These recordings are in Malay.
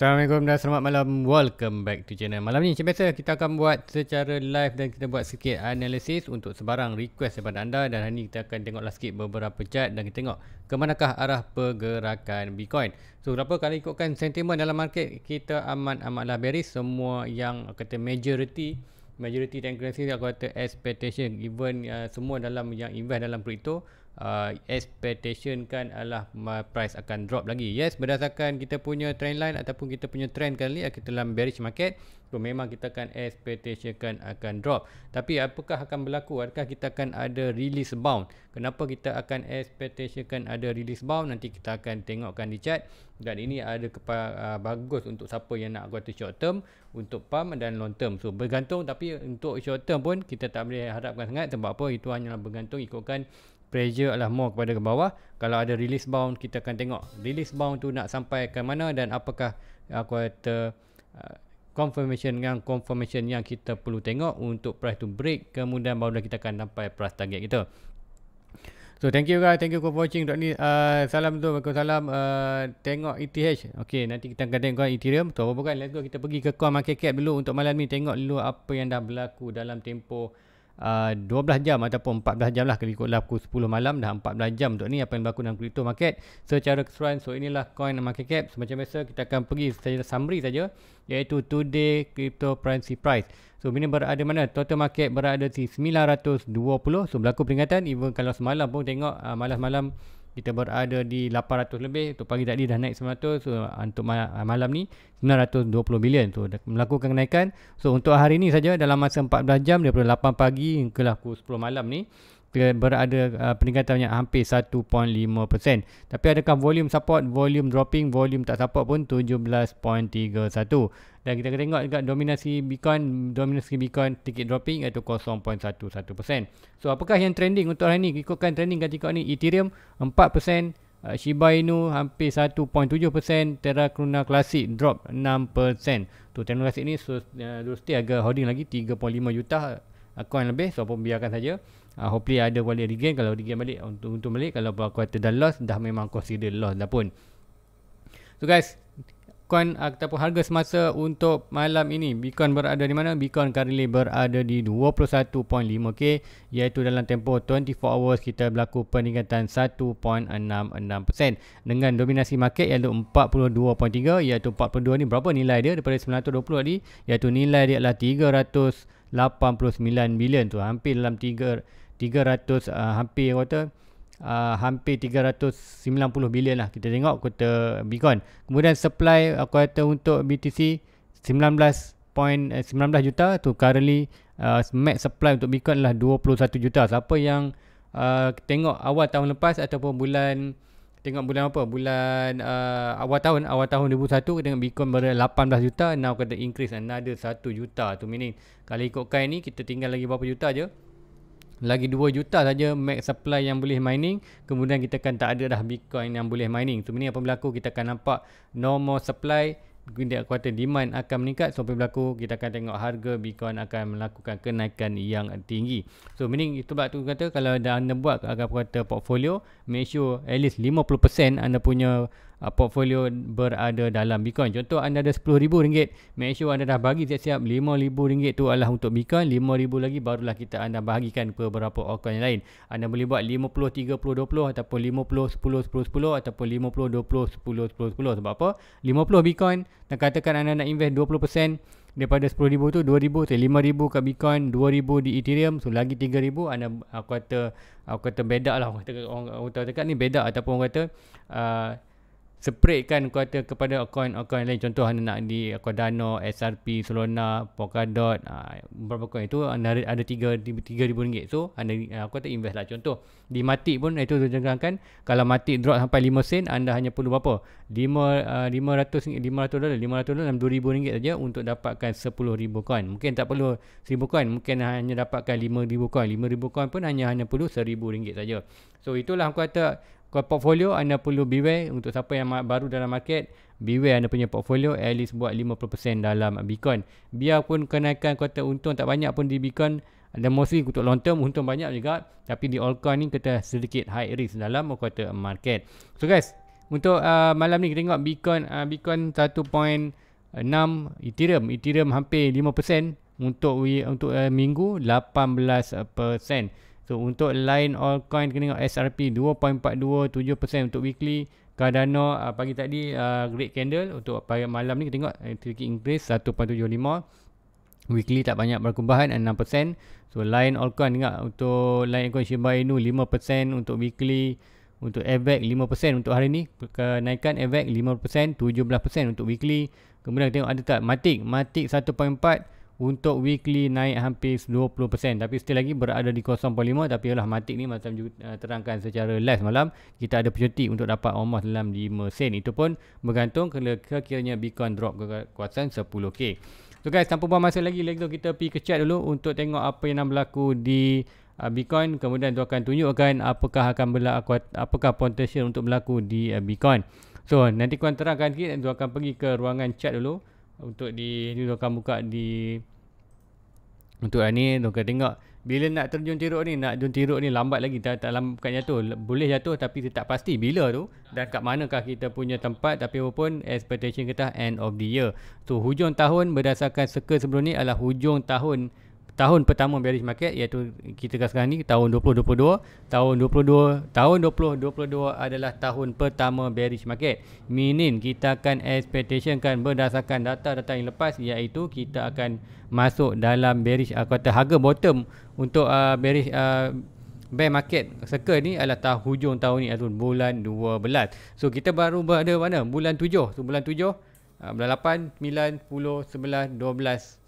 Assalamualaikum dan selamat malam. Welcome back to channel. Malam ni macam biasa kita akan buat secara live dan kita buat sikit analisis untuk sebarang request daripada anda dan hari ni kita akan tengoklah sikit beberapa chart dan kita tengok ke manakah arah pergerakan Bitcoin. So berapa kalau ikutkan sentimen dalam market kita amat amatlah bearish semua yang kata majority majority dan currency aku kata expectation even uh, semua dalam yang invest dalam crypto uh, expectation kan adalah price akan drop lagi yes berdasarkan kita punya trend line ataupun kita punya trend kali ni kita dalam bearish market so memang kita akan expectation kan akan drop tapi apakah akan berlaku adakah kita akan ada release bound kenapa kita akan expectation kan ada release bound nanti kita akan tengokkan di chat dan ini ada kepa, uh, bagus untuk siapa yang nak buat short term untuk pam dan long term so bergantung tapi untuk short term pun kita tak boleh harapkan sangat sebab apa itu hanya bergantung ikutkan pressure adalah more kepada ke bawah kalau ada release bound kita akan tengok release bound tu nak sampai ke mana dan apakah aku kata uh, confirmation dengan confirmation yang kita perlu tengok untuk price tu break kemudian barulah kita akan sampai price target kita So thank you guys, thank you for watching. Dok ni uh, salam tu, bagus salam uh, tengok ETH. Okay, nanti kita akan tengok kan Ethereum. Tu apa bukan? Let's go kita pergi ke Coin Market Cap dulu untuk malam ni tengok dulu apa yang dah berlaku dalam tempoh uh, ah, 12 jam ataupun 14 jam lah kalau ikutlah pukul 10 malam dah 14 jam untuk ni apa yang berlaku dalam crypto market secara keseluruhan so inilah coin market cap semacam biasa kita akan pergi secara summary saja iaitu today crypto currency price so bini berada mana total market berada di 920 so berlaku peringatan even kalau semalam pun tengok uh, malam-malam kita berada di 800 lebih untuk pagi tadi dah naik 900 so ah, untuk ah, malam ni 920 bilion tu so, melakukan kenaikan so untuk hari ni saja dalam masa 14 jam daripada 8 pagi hingga ke 10 lah malam ni berada uh, peningkatannya hampir 1.5%. Tapi adakah volume support, volume dropping, volume tak support pun 17.31%. Dan kita akan tengok juga dominasi Bitcoin, dominasi Bitcoin sedikit dropping iaitu 0.11%. So apakah yang trending untuk hari ini? Ikutkan trending kat ini Ethereum 4%, uh, Shiba Inu hampir 1.7%, Terra Kruna Classic drop 6%. Tu Terra Classic ni so, uh, still agak holding lagi 3.5 juta uh, coin lebih so pun biarkan saja uh, hopefully ada boleh regain kalau regain balik untuk untuk balik kalau aku kata dah loss dah memang consider loss dah pun so guys Bitcoin ataupun ah, harga semasa untuk malam ini Bitcoin berada di mana? Bitcoin currently berada di 21.5k iaitu dalam tempoh 24 hours kita berlaku peningkatan 1.66% dengan dominasi market iaitu 42.3 iaitu 42 ni berapa nilai dia daripada 920 tadi iaitu nilai dia adalah 300 89 bilion tu hampir dalam 3 300 uh, hampir kata uh, hampir 390 bilion lah kita tengok kota Bitcoin kemudian supply aku kata untuk BTC 19.19 uh, 19 juta tu currently uh, max supply untuk Bitcoin adalah 21 juta siapa yang uh, tengok awal tahun lepas ataupun bulan Tengok bulan apa? Bulan uh, awal tahun, awal tahun 2001 dengan Bitcoin berada 18 juta, now kata increase another 1 juta. Tu meaning kalau ikutkan ni kita tinggal lagi berapa juta aje? Lagi 2 juta saja max supply yang boleh mining. Kemudian kita akan tak ada dah Bitcoin yang boleh mining. Tu meaning apa berlaku? Kita akan nampak no more supply Gunting kekuatan demand akan meningkat So apa berlaku Kita akan tengok harga Bitcoin akan melakukan kenaikan yang tinggi So meaning itu sebab tu kata Kalau anda buat agak kata portfolio Make sure at least 50% anda punya uh, portfolio berada dalam Bitcoin. Contoh anda ada RM10,000, make sure anda dah bagi siap-siap RM5,000 tu adalah untuk Bitcoin, RM5,000 lagi barulah kita anda bahagikan ke beberapa altcoin yang lain. Anda boleh buat 50, 30, 20 ataupun 50, 10, 10, 10 ataupun 50, 20, 10, 10, 10. Sebab apa? 50 Bitcoin dan katakan anda nak invest 20% daripada 10000 tu 2000 tu 5000 kat bitcoin 2000 di ethereum so lagi 3000 anda aku kata aku kata bedak lah orang kata orang, orang, orang, orang, orang, orang, ni bedak ataupun orang kata uh, spread kan kuota kepada account-account lain contoh anda nak di Cardano, SRP, Solana, Polkadot ha, berapa coin itu anda ada, ada 3 ribu ringgit so anda ah, aku kata invest lah contoh di Matic pun itu terjangkankan kalau Matic drop sampai 5 sen anda hanya perlu berapa 500 uh, 500 dolar 500 dolar 2 ribu ringgit saja untuk dapatkan 10 ribu coin mungkin tak perlu ribu coin mungkin hanya dapatkan 5 ribu coin 5 ribu coin pun hanya hanya perlu 1000 ringgit saja so itulah aku kata kau portfolio anda perlu beware untuk siapa yang baru dalam market beware anda punya portfolio at least buat 50% dalam Bitcoin biarpun kenaikan kata untung tak banyak pun di Bitcoin dan mostly untuk long term untung banyak juga tapi di altcoin ni kata sedikit high risk dalam kata market so guys untuk uh, malam ni kita tengok Bitcoin uh, Bitcoin 1.6 Ethereum Ethereum hampir 5% untuk untuk uh, minggu 18% So untuk line altcoin kena tengok SRP 2.42 7% untuk weekly Cardano uh, pagi tadi uh, great candle untuk pagi malam ni kita tengok activity eh, increase 1.75 weekly tak banyak perubahan 6% so line altcoin tengok untuk line altcoin Shiba Inu 5% untuk weekly untuk AVAX 5% untuk hari ni kenaikan AVAX 5% 17% untuk weekly kemudian tengok ada tak Matic Matic 1.4 untuk weekly naik hampir 20% tapi still lagi berada di 0.5 tapi ialah matik ni macam juga eh, terangkan secara live malam kita ada percuti untuk dapat almost dalam 5 sen itu pun bergantung kalau ke- kira Bitcoin drop ke kuasaan 10k so guys tanpa buang masa lagi lagi tu kita pergi ke chat dulu untuk tengok apa yang berlaku di eh, Bitcoin kemudian tu akan tunjukkan apakah akan berlaku apakah potential untuk berlaku di eh, Bitcoin so nanti kuan terangkan sikit tu akan pergi ke ruangan chat dulu untuk di tu tuan buka di untuk ni tuan tengok bila nak terjun tiruk ni nak jun tiruk ni lambat lagi tak tak lambat bukan jatuh boleh jatuh tapi kita tak pasti bila tu dan kat manakah kita punya tempat tapi walaupun expectation kita end of the year so hujung tahun berdasarkan circle sebelum ni adalah hujung tahun tahun pertama bearish market iaitu kita kan sekarang ni tahun 2022 tahun 22 tahun 2022 adalah tahun pertama bearish market meaning kita akan expectation kan berdasarkan data-data yang lepas iaitu kita akan masuk dalam bearish uh, kata harga bottom untuk uh, bearish uh, bear market circle ni adalah tahun hujung tahun ni iaitu bulan 12 so kita baru berada mana bulan 7 so bulan 7 uh, bulan 8 9 10 11 12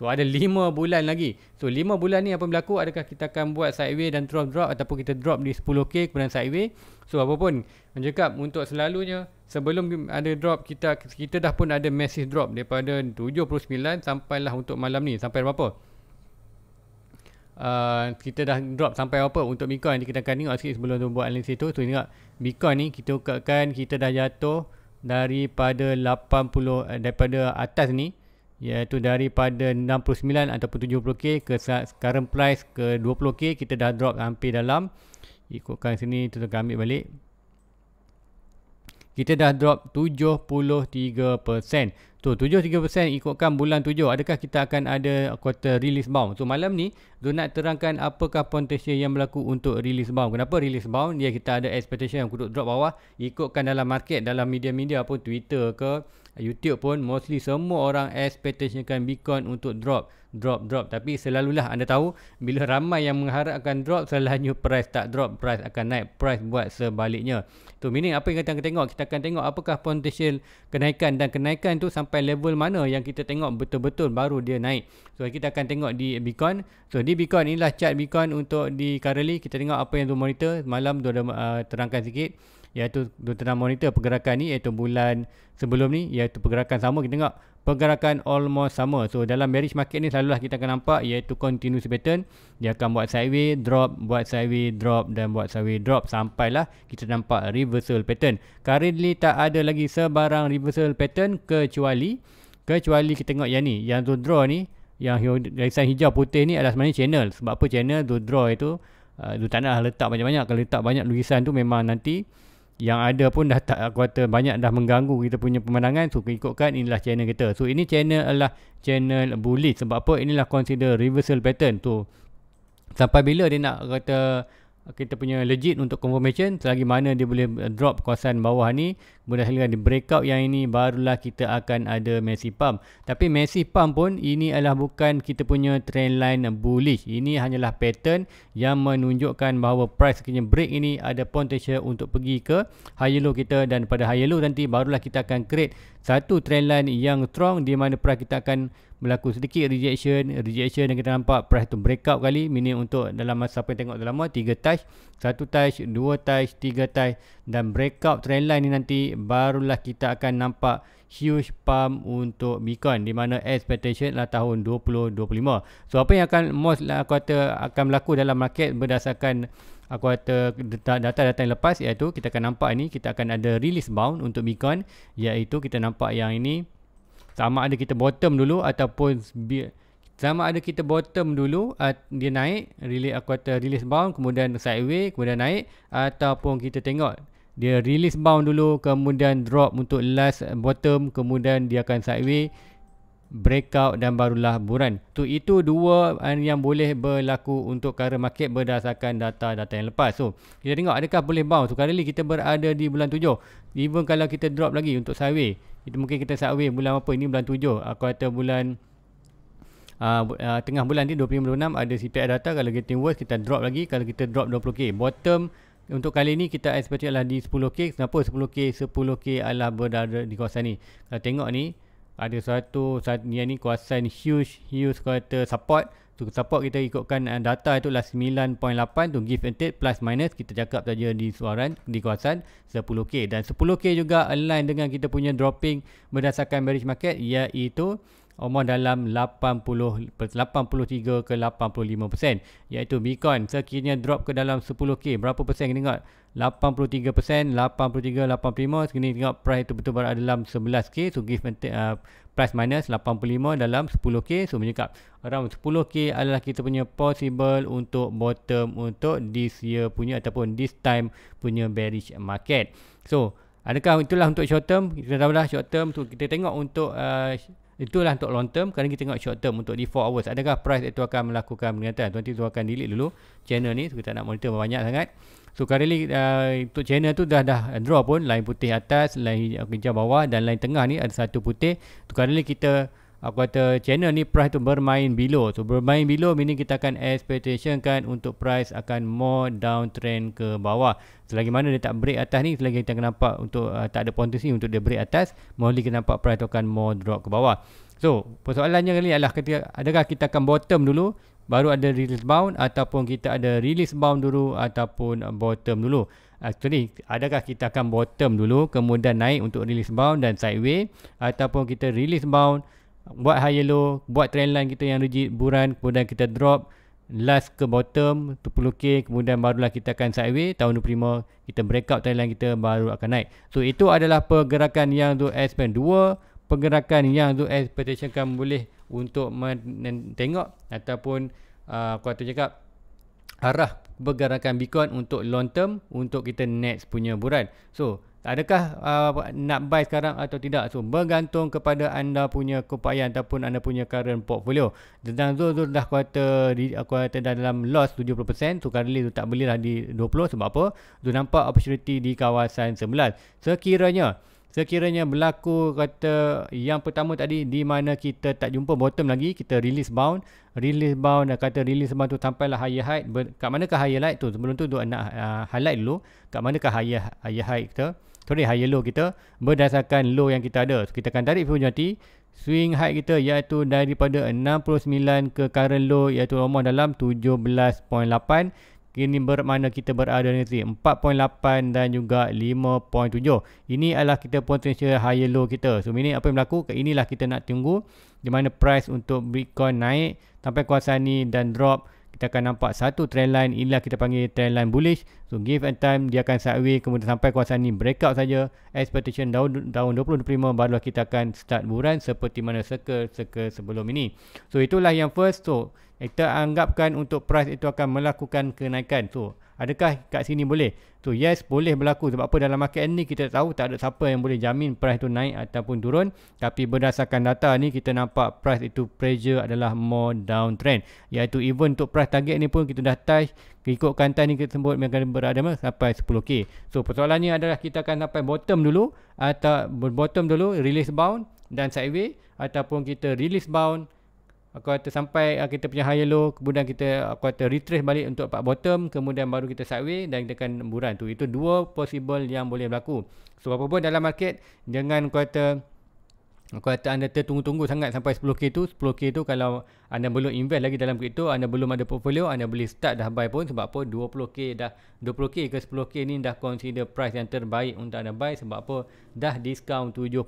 So ada 5 bulan lagi. So 5 bulan ni apa berlaku adakah kita akan buat sideway dan drop drop ataupun kita drop di 10k kemudian sideway. So apa pun mencakap untuk selalunya sebelum ada drop kita kita dah pun ada massive drop daripada 79 sampailah untuk malam ni sampai berapa? Uh, kita dah drop sampai apa untuk Bitcoin ni kita akan tengok sikit sebelum tu buat analisis tu tu tengok Bitcoin ni kita ukurkan kita dah jatuh daripada 80 eh, daripada atas ni iaitu daripada 69 ataupun 70k ke current price ke 20k kita dah drop hampir dalam ikutkan sini tu kita ambil balik kita dah drop 73% Tu 7.3% ikutkan bulan 7. Adakah kita akan ada quarter release bound? So malam ni, tu nak terangkan apakah potential yang berlaku untuk release bound. Kenapa release bound? Dia ya, kita ada expectation yang kuduk drop bawah. Ikutkan dalam market, dalam media-media pun Twitter ke YouTube pun mostly semua orang expectationkan Bitcoin untuk drop drop drop tapi selalulah anda tahu bila ramai yang mengharapkan drop selalunya price tak drop price akan naik price buat sebaliknya tu meaning apa yang kita akan tengok kita akan tengok apakah potential kenaikan dan kenaikan tu sampai sampai level mana yang kita tengok betul-betul baru dia naik. So kita akan tengok di Bitcoin. So di Bitcoin inilah chart Bitcoin untuk di currently kita tengok apa yang tu monitor malam tu ada uh, terangkan sikit iaitu tu tengah monitor pergerakan ni iaitu bulan sebelum ni iaitu pergerakan sama kita tengok pergerakan almost sama. So dalam bearish market ni selalulah kita akan nampak iaitu continuous pattern. Dia akan buat sideways drop, buat sideways drop dan buat sideways drop sampailah kita nampak reversal pattern. Currently tak ada lagi sebarang reversal pattern kecuali kecuali kita tengok yang ni, yang tu draw ni yang garisan hijau putih ni adalah sebenarnya channel. Sebab apa channel tu draw itu uh, tu tak nak letak banyak-banyak. Kalau letak banyak lukisan tu memang nanti yang ada pun dah tak aku kata banyak dah mengganggu kita punya pemandangan so ikutkan inilah channel kita so ini channel adalah channel bullish sebab apa inilah consider reversal pattern tu so, sampai bila dia nak kata kita punya legit untuk confirmation selagi mana dia boleh eh, drop kawasan bawah ni kemudian selagi breakout yang ini barulah kita akan ada Messi pump tapi Messi pump pun ini adalah bukan kita punya trend line bullish ini hanyalah pattern yang menunjukkan bahawa price kena break ini ada potential untuk pergi ke higher low kita dan pada higher low nanti barulah kita akan create satu trend line yang strong di mana price kita akan berlaku sedikit rejection rejection dan kita nampak press tu out kali minit untuk dalam masa apa yang tengok dalam lama tiga touch satu touch dua touch tiga touch dan break out trend line ni nanti barulah kita akan nampak huge pump untuk Bitcoin di mana expectation lah tahun 2025 so apa yang akan most lah aku kata akan berlaku dalam market berdasarkan aku kata data-data yang lepas iaitu kita akan nampak ini kita akan ada release bound untuk Bitcoin iaitu kita nampak yang ini sama ada kita bottom dulu ataupun sama ada kita bottom dulu dia naik release aku kata release bound kemudian sideways kemudian naik ataupun kita tengok dia release bound dulu kemudian drop untuk last bottom kemudian dia akan sideways breakout dan barulah buran. Tu itu dua eh, yang boleh berlaku untuk cara market berdasarkan data-data yang lepas. So, kita tengok adakah boleh bounce. kali ni kita berada di bulan 7. Even kalau kita drop lagi untuk sideways, itu mungkin kita sideways bulan apa? Ini bulan tujuh. Aku kata bulan uh, uh, tengah bulan ni 2026 ada CPI data kalau getting worse kita drop lagi kalau kita drop 20k bottom untuk kali ini kita expect adalah di 10k kenapa 10k 10k adalah berada di kawasan ni kalau tengok ni ada satu yang ni kuasan huge huge kata support so support kita ikutkan eh, data itu lah 9.8 tu give and take plus minus kita cakap saja di suaran di kuasan 10k dan 10k juga align dengan kita punya dropping berdasarkan bearish market iaitu Omong dalam 80 83 ke 85% iaitu Bitcoin sekiranya drop ke dalam 10k berapa persen Kita tengok 83% 83 85 sekini tengok price itu betul betul ada dalam 11k so give uh, price minus 85 dalam 10k so menyekap around 10k adalah kita punya possible untuk bottom untuk this year punya ataupun this time punya bearish market so adakah itulah untuk short term kita dah dah short term so, kita tengok untuk uh, Itulah untuk long term Kerana kita tengok short term Untuk di 4 hours Adakah price itu akan melakukan peningkatan Nanti itu akan delete dulu Channel ni so, Kita nak monitor banyak sangat So currently uh, Untuk channel tu dah dah draw pun Line putih atas Line hijau uh, bawah Dan line tengah ni ada satu putih So currently kita aku kata channel ni price tu bermain below so bermain below meaning kita akan expectation kan untuk price akan more downtrend ke bawah selagi mana dia tak break atas ni selagi kita akan nampak untuk uh, tak ada potensi untuk dia break atas mohonlah kita nampak price tu akan more drop ke bawah so persoalannya kali adalah ketika adakah kita akan bottom dulu baru ada release bound ataupun kita ada release bound dulu ataupun bottom dulu Actually, adakah kita akan bottom dulu kemudian naik untuk release bound dan sideways, ataupun kita release bound buat high yellow, buat trend line kita yang rigid buran kemudian kita drop last ke bottom 20k kemudian barulah kita akan sideway tahun 25 kita break out trend line kita baru akan naik. So itu adalah pergerakan yang untuk expand dua pergerakan yang untuk expectation kan boleh untuk men- tengok ataupun uh, kuat cakap arah pergerakan Bitcoin untuk long term untuk kita next punya buran. So Adakah uh, nak buy sekarang atau tidak? So, bergantung kepada anda punya keupayaan ataupun anda punya current portfolio. Tentang Zul, Zul dah quarter, di, uh, dah dalam loss 70%. So, currently Zul tak beli belilah di 20%. Sebab apa? Zul nampak opportunity di kawasan 11. Sekiranya, sekiranya berlaku kata yang pertama tadi di mana kita tak jumpa bottom lagi, kita release bound. Release bound dan kata release bound tu sampailah higher height. Ber, kat manakah higher light tu? Sebelum tu, Zul nak uh, highlight dulu. Kat manakah higher, higher height kita? Sorry, higher low kita berdasarkan low yang kita ada. So, kita akan tarik Fibonacci. Swing high kita iaitu daripada 69 ke current low iaitu rumah dalam 17.8. Kini bermakna kita berada di 4.8 dan juga 5.7. Ini adalah kita potential higher low kita. So, ini apa yang berlaku? Inilah kita nak tunggu di mana price untuk Bitcoin naik sampai kuasa ni dan drop kita akan nampak satu trend line inilah kita panggil trend line bullish so give and time dia akan sideway kemudian sampai kawasan ni breakout saja expectation tahun tahun 2025 baru kita akan start buran seperti mana circle circle sebelum ini so itulah yang first so kita anggapkan untuk price itu akan melakukan kenaikan tu. adakah kat sini boleh? Tu so, yes boleh berlaku sebab apa dalam market ni kita tak tahu tak ada siapa yang boleh jamin price itu naik ataupun turun tapi berdasarkan data ni kita nampak price itu pressure adalah more downtrend iaitu even untuk price target ni pun kita dah touch ikut kantai ni kita sebut akan berada sampai 10k. So persoalannya adalah kita akan sampai bottom dulu atau bottom dulu release bound dan sideways ataupun kita release bound aku kata sampai ah, kita punya higher low kemudian kita aku kata retrace balik untuk part bottom kemudian baru kita sideway dan kita akan buran tu itu dua possible yang boleh berlaku so apa pun dalam market jangan kata Kata anda tertunggu-tunggu sangat sampai 10k tu, 10k tu kalau anda belum invest lagi dalam crypto, anda belum ada portfolio, anda boleh start dah buy pun sebab apa 20k dah 20k ke 10k ni dah consider price yang terbaik untuk anda buy sebab apa dah discount 75%.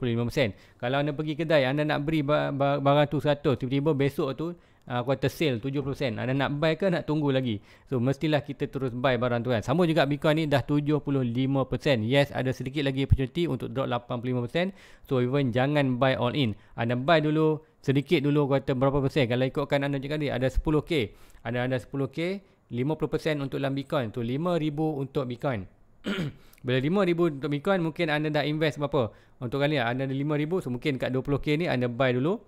Kalau anda pergi kedai, anda nak beri barang tu 100, tiba-tiba besok tu uh, quarter sale 70%. Ada nak buy ke nak tunggu lagi. So mestilah kita terus buy barang tu kan. Sama juga Bitcoin ni dah 75%. Yes, ada sedikit lagi opportunity untuk drop 85%. So even jangan buy all in. Anda buy dulu sedikit dulu kata berapa persen. Kalau ikutkan anda cakap tadi ada 10k. Ada Anda ada 10k, 50% untuk dalam Bitcoin. So 5000 untuk Bitcoin. Bila 5000 untuk Bitcoin mungkin anda dah invest berapa? Untuk kali ni anda ada 5000 so mungkin kat 20k ni anda buy dulu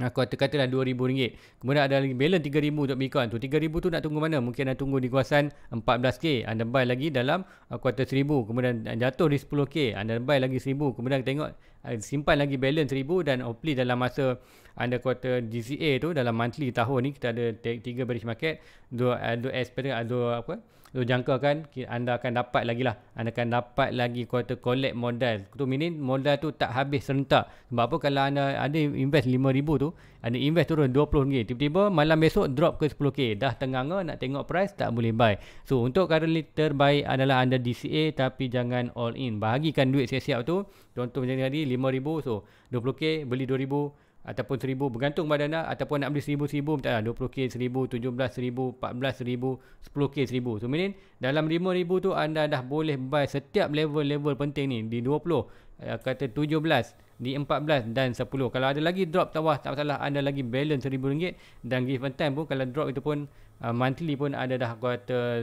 Aku kata katalah RM2,000. Kemudian ada lagi balance RM3,000 untuk Bitcoin. Tu RM3,000 tu nak tunggu mana? Mungkin nak tunggu di kawasan 14K. Anda buy lagi dalam kuartal RM1,000. Kemudian jatuh di 10K. Anda buy lagi RM1,000. Kemudian tengok eh, simpan lagi balance RM1,000 dan hopefully dalam masa anda kuota GCA tu dalam monthly tahun ni kita ada 3 bearish market. Dua, eh, dua, dua, dua, dua, dua, So jangkakan anda akan dapat lagi lah. Anda akan dapat lagi kuota collect modal. Tu meaning modal tu tak habis serentak. Sebab apa kalau anda ada invest RM5,000 tu. Anda invest turun RM20,000. Tiba-tiba malam besok drop ke RM10,000. Dah tenganga nak tengok price tak boleh buy. So untuk currently terbaik adalah anda DCA tapi jangan all in. Bahagikan duit siap-siap tu. Contoh macam tadi RM5,000. So RM20,000 beli RM2,000 ataupun seribu bergantung pada anda ataupun nak beli 1000 1000 tak 20k 1000 17000 14000 seribu, 10k seribu. so meaning dalam 5000 tu anda dah boleh buy setiap level-level penting ni di 20 uh, eh, kata 17 di 14 dan 10 kalau ada lagi drop tawah tak masalah anda lagi balance seribu ringgit dan given time pun kalau drop itu pun eh, monthly pun ada dah kuota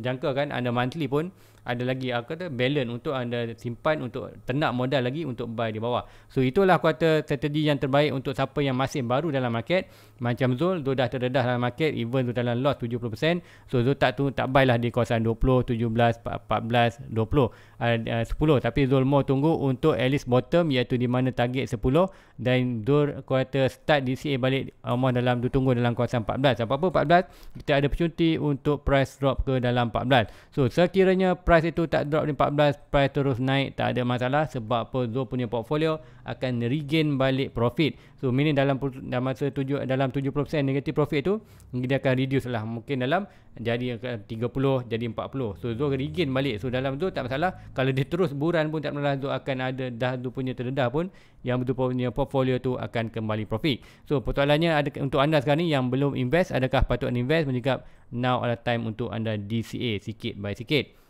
jangka kan anda monthly pun ada lagi aku kata balance untuk anda simpan untuk ternak modal lagi untuk buy di bawah. So itulah aku kata strategi yang terbaik untuk siapa yang masih baru dalam market macam Zul tu dah terdedah dalam market even tu dalam loss 70%. So Zul tak tu tak buy lah di kawasan 20, 17, 14, 20 uh, uh, 10 tapi Zul mau tunggu untuk at least bottom iaitu di mana target 10 dan Zul kata start DCA balik umur dalam tu tunggu dalam kawasan 14. Apa-apa 14 kita ada percuti untuk price drop ke dalam 14. So sekiranya price price itu tak drop di 14 price terus naik tak ada masalah sebab apa Zul punya portfolio akan regain balik profit so meaning dalam dalam masa tujuh, dalam 70% negatif profit itu dia akan reduce lah mungkin dalam jadi 30 jadi 40 so Zul regain balik so dalam tu tak masalah kalau dia terus buran pun tak masalah Zul akan ada dah Zul punya terdedah pun yang Zul punya portfolio tu akan kembali profit so persoalannya ada, untuk anda sekarang ni yang belum invest adakah patut invest menyikap now adalah time untuk anda DCA sikit by sikit.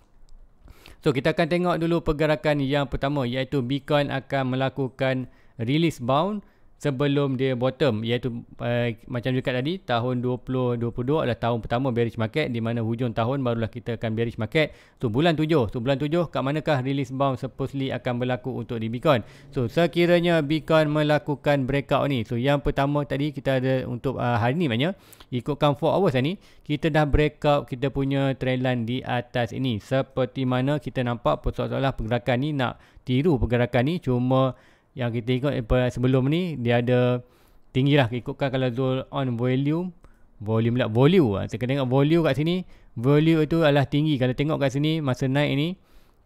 So kita akan tengok dulu pergerakan yang pertama iaitu Bitcoin akan melakukan release bound sebelum dia bottom iaitu uh, macam dekat tadi tahun 2022 adalah tahun pertama bearish market di mana hujung tahun barulah kita akan bearish market so bulan 7 so bulan 7 kat manakah release bounce supposedly akan berlaku untuk di Bitcoin so sekiranya Bitcoin melakukan breakout ni so yang pertama tadi kita ada untuk uh, hari ni maknanya ikutkan 4 hours ni kita dah breakout kita punya trendline di atas ini seperti mana kita nampak persoalan pergerakan ni nak tiru pergerakan ni cuma yang kita ikut eh, sebelum ni dia ada tinggi lah ikutkan kalau tu on volume volume lah volume kita ah, kena tengok volume kat sini volume tu adalah tinggi kalau tengok kat sini masa naik ni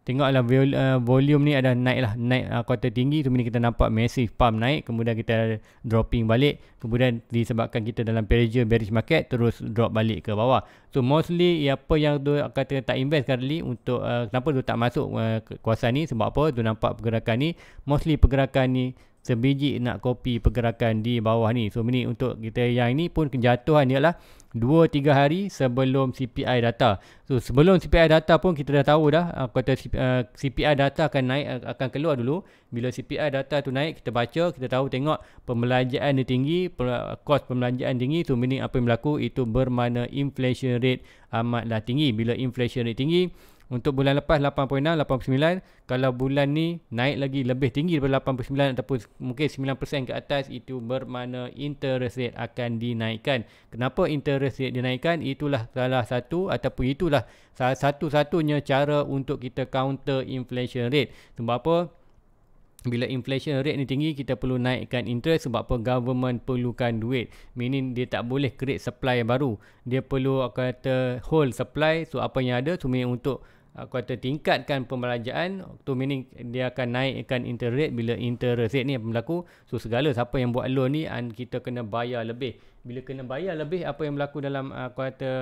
Tengoklah eh, volume ni ada naik lah naik eh, kota tinggi kemudian kita nampak massive pump naik kemudian kita dropping balik kemudian disebabkan kita dalam pressure bearish market terus drop balik ke bawah so mostly apa yang tu kata tak invest currently untuk uh, kenapa tu tak masuk uh, kuasa ni sebab apa tu nampak pergerakan ni mostly pergerakan ni sebiji nak kopi pergerakan di bawah ni. So ini untuk kita yang ini pun kejatuhan dia lah 2-3 hari sebelum CPI data. So sebelum CPI data pun kita dah tahu dah uh, kata CPI, uh, CPI data akan naik uh, akan keluar dulu. Bila CPI data tu naik kita baca kita tahu tengok pembelanjaan dia tinggi, kos pembelanjaan tinggi. So ini apa yang berlaku itu bermana inflation rate amatlah tinggi. Bila inflation rate tinggi untuk bulan lepas 8.6, 8.9 Kalau bulan ni naik lagi lebih tinggi daripada 8.9 Ataupun mungkin 9% ke atas Itu bermakna interest rate akan dinaikkan Kenapa interest rate dinaikkan? Itulah salah satu Ataupun itulah salah satu-satunya cara Untuk kita counter inflation rate Sebab apa? Bila inflation rate ni tinggi, kita perlu naikkan interest sebab apa government perlukan duit. Meaning dia tak boleh create supply baru. Dia perlu kata hold supply. So apa yang ada, so untuk aku kata tingkatkan pembelanjaan tu meaning dia akan naikkan interest rate bila interest rate ni berlaku so segala siapa yang buat loan ni and kita kena bayar lebih bila kena bayar lebih apa yang berlaku dalam ah, aku kata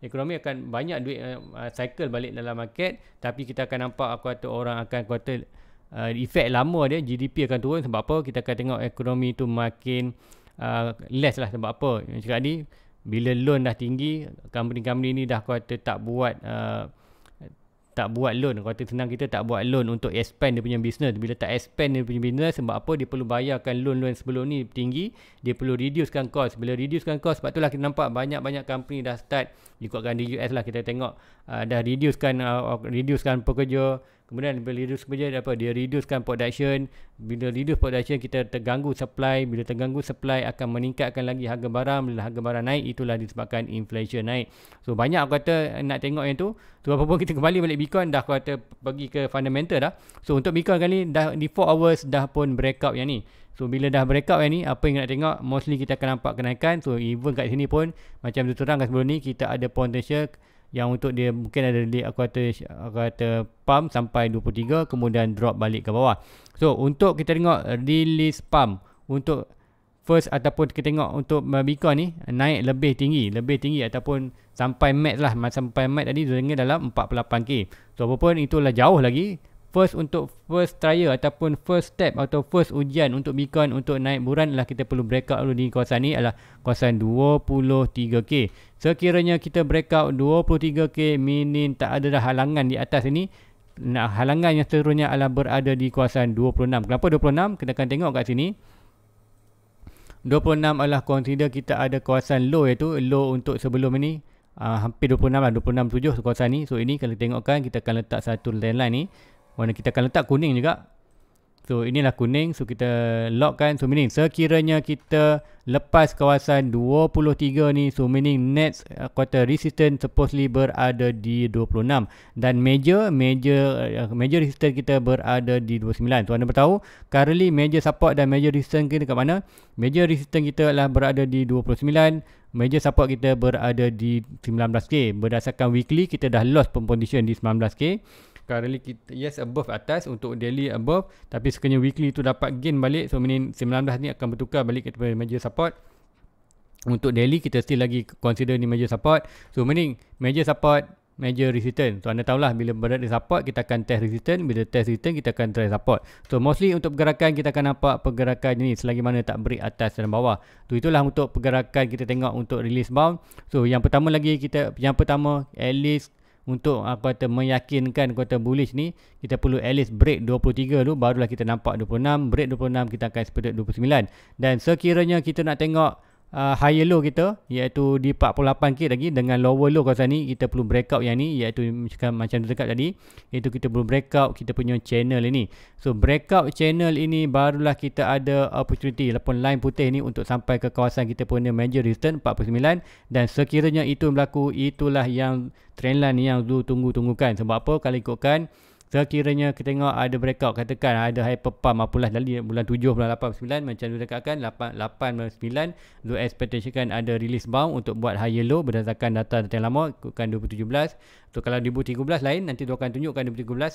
ekonomi akan banyak duit uh, cycle balik dalam market tapi kita akan nampak aku kata orang akan aku kata uh, efek lama dia GDP akan turun sebab apa kita akan tengok ekonomi tu makin uh, less lah sebab apa yang cakap ni bila loan dah tinggi company-company ni dah aku kata tak buat uh, tak buat loan kata senang kita tak buat loan untuk expand dia punya business bila tak expand dia punya business sebab apa dia perlu bayarkan loan-loan sebelum ni tinggi dia perlu reducekan cost bila reducekan cost sebab itulah kita nampak banyak-banyak company dah start ikutkan di US lah kita tengok uh, dah reducekan uh, reducekan pekerja Kemudian bila reduce kerja apa dia reducekan production. Bila reduce production kita terganggu supply, bila terganggu supply akan meningkatkan lagi harga barang. Bila harga barang naik itulah disebabkan inflation naik. So banyak aku kata nak tengok yang tu. So apa pun kita kembali balik Bitcoin dah aku kata pergi ke fundamental dah. So untuk Bitcoin kali ni dah di 4 hours dah pun breakout yang ni. So bila dah breakout yang ni apa yang nak tengok mostly kita akan nampak kenaikan. So even kat sini pun macam tu terangkan sebelum ni kita ada potential yang untuk dia mungkin ada di aku kata aku kata pump sampai 23 kemudian drop balik ke bawah. So untuk kita tengok release pump untuk first ataupun kita tengok untuk Bitcoin ni naik lebih tinggi, lebih tinggi ataupun sampai max lah, sampai max tadi dia dalam 48k. So apa apapun itulah jauh lagi first untuk first trial ataupun first step atau first ujian untuk Bitcoin untuk naik buran adalah kita perlu breakout dulu di kawasan ni adalah kawasan 23k. Sekiranya kita breakout 23k meaning tak ada dah halangan di atas ini nah, halangan yang seterusnya adalah berada di kawasan 26. Kenapa 26? Kita akan tengok kat sini. 26 adalah consider kita ada kawasan low iaitu low untuk sebelum ini uh, hampir 26 lah 26.7 kawasan ni. So ini kalau tengokkan kita akan letak satu landline ni warna kita akan letak kuning juga so inilah kuning so kita lock kan so meaning sekiranya kita lepas kawasan 23 ni so meaning next uh, quarter resistance supposedly berada di 26 dan major major uh, major resistance kita berada di 29 so anda tahu currently major support dan major resistance kita dekat mana major resistance kita adalah berada di 29 Major support kita berada di 19k. Berdasarkan weekly kita dah lost pump condition di 19k currently kita yes above atas untuk daily above tapi sekiranya weekly tu dapat gain balik so meaning 19 ni akan bertukar balik ke major support untuk daily kita still lagi consider ni major support so meaning major support major resistance so anda tahulah bila berada di support kita akan test resistance bila test resistance kita akan try support so mostly untuk pergerakan kita akan nampak pergerakan ni selagi mana tak break atas dan bawah so itulah untuk pergerakan kita tengok untuk release bound so yang pertama lagi kita yang pertama at least untuk uh, kata meyakinkan kata bullish ni kita perlu at least break 23 tu barulah kita nampak 26 break 26 kita akan seperti 29 dan sekiranya kita nak tengok uh, higher low kita iaitu di 48k lagi dengan lower low kawasan ni kita perlu breakout yang ni iaitu macam macam dekat tadi iaitu kita perlu breakout kita punya channel ini so breakout channel ini barulah kita ada opportunity ataupun line putih ni untuk sampai ke kawasan kita punya major resistance 49 dan sekiranya itu berlaku itulah yang trendline yang Zul tunggu-tunggukan sebab apa kalau ikutkan Sekiranya kita tengok ada breakout katakan ada hyper pump apalah dari bulan 7 bulan 8 9 macam dia cakapkan 8 8 9 zone expectation ada release bound untuk buat higher low berdasarkan data yang lama ikutkan 2017 so kalau 2013 lain nanti dia akan tunjukkan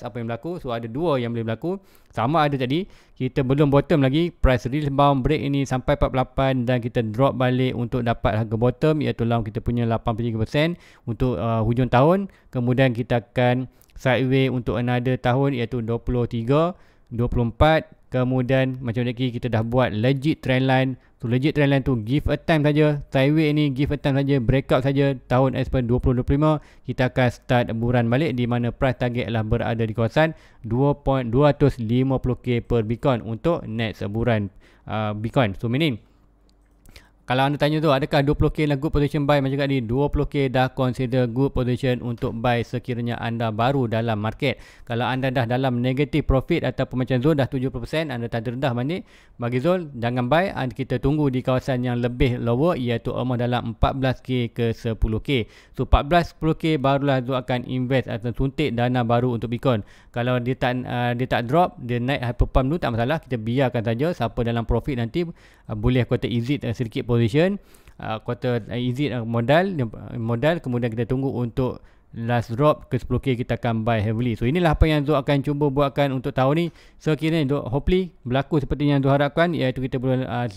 2013 apa yang berlaku so ada dua yang boleh berlaku sama ada tadi kita belum bottom lagi price release bound break ini sampai 48 dan kita drop balik untuk dapat harga bottom iaitu long kita punya 83% untuk uh, hujung tahun kemudian kita akan sideways untuk another tahun iaitu 23, 24 kemudian macam tadi kita dah buat legit trend line tu so, legit trend line tu give a time saja sideways ni give a time saja breakout saja tahun S 2025 kita akan start buran balik di mana price target adalah berada di kawasan 2.250k per bitcoin untuk next buran uh, bitcoin so meaning kalau anda tanya tu adakah 20k dah good position buy macam tadi 20k dah consider good position untuk buy sekiranya anda baru dalam market. Kalau anda dah dalam negative profit ataupun macam Zul dah 70% anda tak terendah mandi bagi Zul jangan buy ah, kita tunggu di kawasan yang lebih lower iaitu almost dalam 14k ke 10k. So 14 10k barulah Zul akan invest atau suntik dana baru untuk Bitcoin. Kalau dia tak uh, dia tak drop dia naik hyper pump tu tak masalah kita biarkan saja siapa dalam profit nanti Ah, boleh aku kata exit sedikit position ah, aku kata exit ah, modal modal kemudian kita tunggu untuk last drop ke 10k kita akan buy heavily so inilah apa yang Zul akan cuba buatkan untuk tahun ni so kira ni hopefully berlaku seperti yang Zul harapkan iaitu kita bulan 8,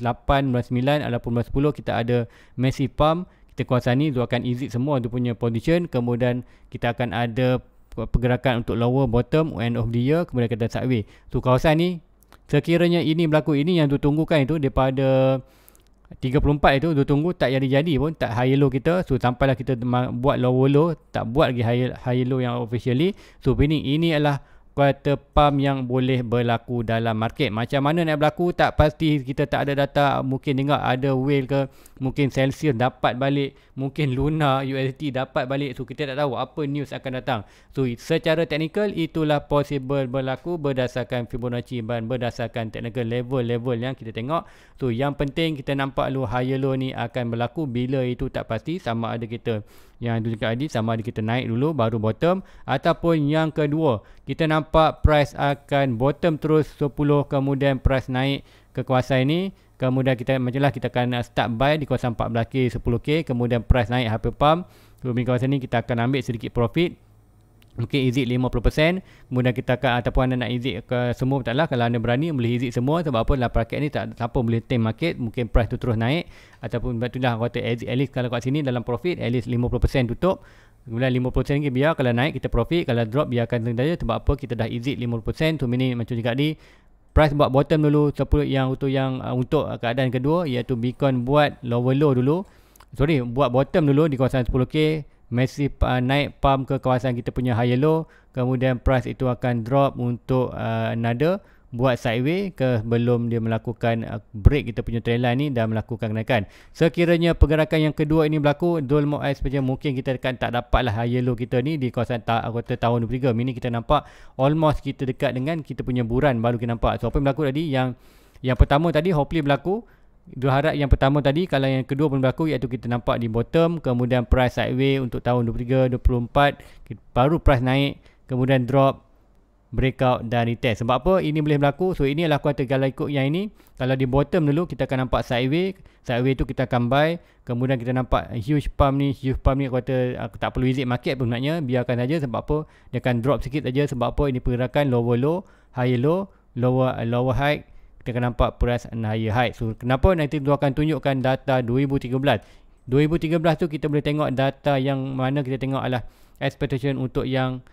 bulan 9 ataupun 10 kita ada massive pump kita kuasa ni Zul akan exit semua dia punya position kemudian kita akan ada pergerakan untuk lower bottom end of the year kemudian kita sideway so kawasan ni Sekiranya ini berlaku ini yang tu tunggukan itu daripada 34 itu tu tunggu tak jadi-jadi pun tak high low kita so sampailah kita buat low low tak buat lagi high, high low yang officially so ini ini adalah quarter pump yang boleh berlaku dalam market macam mana nak berlaku tak pasti kita tak ada data mungkin tengok ada whale ke mungkin Celsius dapat balik, mungkin Luna USD dapat balik. So kita tak tahu apa news akan datang. So secara teknikal itulah possible berlaku berdasarkan Fibonacci dan berdasarkan teknikal level-level yang kita tengok. So yang penting kita nampak low higher low ni akan berlaku bila itu tak pasti sama ada kita yang dulu cakap tadi sama ada kita naik dulu baru bottom ataupun yang kedua kita nampak price akan bottom terus 10 kemudian price naik kekuasaan ini Kemudian kita macam lah kita akan start buy di kawasan 14K 10K kemudian price naik hampir pump. Kemudian kawasan ni kita akan ambil sedikit profit. Mungkin exit 50% Kemudian kita akan Ataupun anda nak exit ke semua Tak lah Kalau anda berani Boleh exit semua Sebab apa Lah, paket ni tak, apa boleh tame market Mungkin price tu terus naik Ataupun Sebab tu dah kata exit At least kalau kat sini Dalam profit At least 50% tutup Kemudian 50% lagi biar Kalau naik kita profit Kalau drop biarkan saja Sebab apa kita dah exit 50% So ini macam cakap ni price buat bottom dulu support yang untuk yang uh, untuk keadaan kedua iaitu Bitcoin buat lower low dulu sorry buat bottom dulu di kawasan 10k masih uh, naik pump ke kawasan kita punya higher low kemudian price itu akan drop untuk uh, another buat sideway ke belum dia melakukan uh, break kita punya trend line ni dan melakukan kenaikan. Sekiranya pergerakan yang kedua ini berlaku, dual mode eyes macam mungkin kita dekat tak dapat lah yellow kita ni di kawasan ta kota tahun 23. ini kita nampak almost kita dekat dengan kita punya buran baru kita nampak. So apa yang berlaku tadi yang yang pertama tadi hopefully berlaku Dua harap yang pertama tadi kalau yang kedua pun berlaku iaitu kita nampak di bottom kemudian price sideway untuk tahun 23 24 baru price naik kemudian drop breakout dan retest. Sebab apa? Ini boleh berlaku. So ini adalah kuartal kalau ikut yang ini. Kalau di bottom dulu kita akan nampak sideways. Sideways tu kita akan buy. Kemudian kita nampak huge pump ni, huge pump ni kuartal aku ah, tak perlu exit market pun sebenarnya. Biarkan saja sebab apa? Dia akan drop sikit saja sebab apa? Ini pergerakan lower low, higher low, lower lower high kita akan nampak press and higher high. So kenapa nanti tu akan tunjukkan data 2013. 2013 tu kita boleh tengok data yang mana kita tengok adalah expectation untuk yang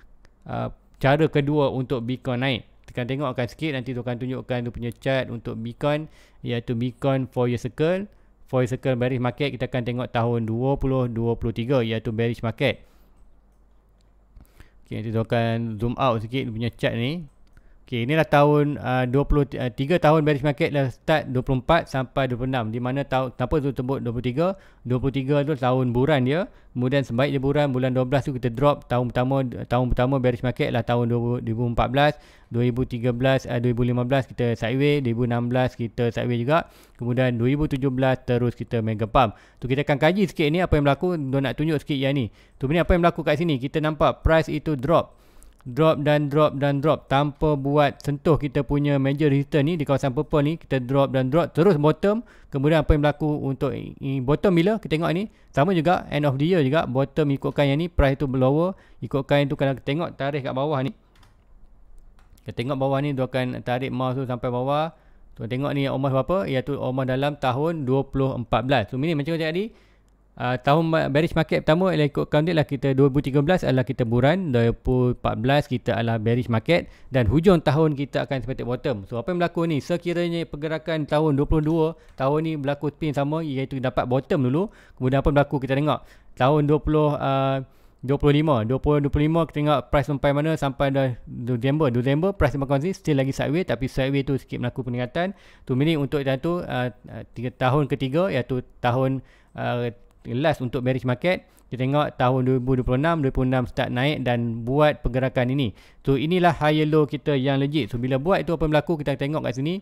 uh, cara kedua untuk Bitcoin naik. Tekan tengokkan sikit nanti tu akan tunjukkan tu punya chart untuk Bitcoin iaitu Bitcoin for year circle. For circle bearish market kita akan tengok tahun 2023 iaitu bearish market. Okey, kita akan zoom out sikit punya chart ni. Okay, inilah tahun uh, 23 uh, tahun bearish market dah start 24 sampai 26 di mana tahun kenapa tu sebut 23 23 tu tahun buran dia kemudian sebaik dia buran bulan 12 tu kita drop tahun pertama tahun pertama bearish market lah tahun 2014 2013 uh, 2015 kita sideways 2016 kita sideways juga kemudian 2017 terus kita mega pump tu kita akan kaji sikit ni apa yang berlaku nak tunjuk sikit yang ni tu ni apa yang berlaku kat sini kita nampak price itu drop drop dan drop dan drop tanpa buat sentuh kita punya major resistance ni di kawasan purple ni kita drop dan drop terus bottom kemudian apa yang berlaku untuk bottom bila kita tengok ni sama juga end of the year juga bottom ikutkan yang ni price tu lower ikutkan yang tu kalau kita tengok tarikh kat bawah ni kita tengok bawah ni dia akan tarik mouse tu sampai bawah tu tengok ni almost berapa iaitu almost dalam tahun 2014 so ini macam tadi uh, tahun bearish market pertama ialah ikut count dia lah kita 2013 adalah kita buran 2014 kita adalah bearish market dan hujung tahun kita akan seperti bottom so apa yang berlaku ni sekiranya pergerakan tahun 22 tahun ni berlaku pin sama iaitu dapat bottom dulu kemudian apa berlaku kita tengok tahun 20 uh, 25, 2025 kita tengok price sampai mana sampai dah Disember, Disember price memang konsisten still lagi sideways tapi sideways tu sikit melaku peningkatan. Tu mini untuk tentu uh, ah, ah, tiga tahun ketiga iaitu tahun uh, last untuk bearish market kita tengok tahun 2026 2026 start naik dan buat pergerakan ini so inilah higher low kita yang legit so bila buat itu apa yang berlaku kita tengok kat sini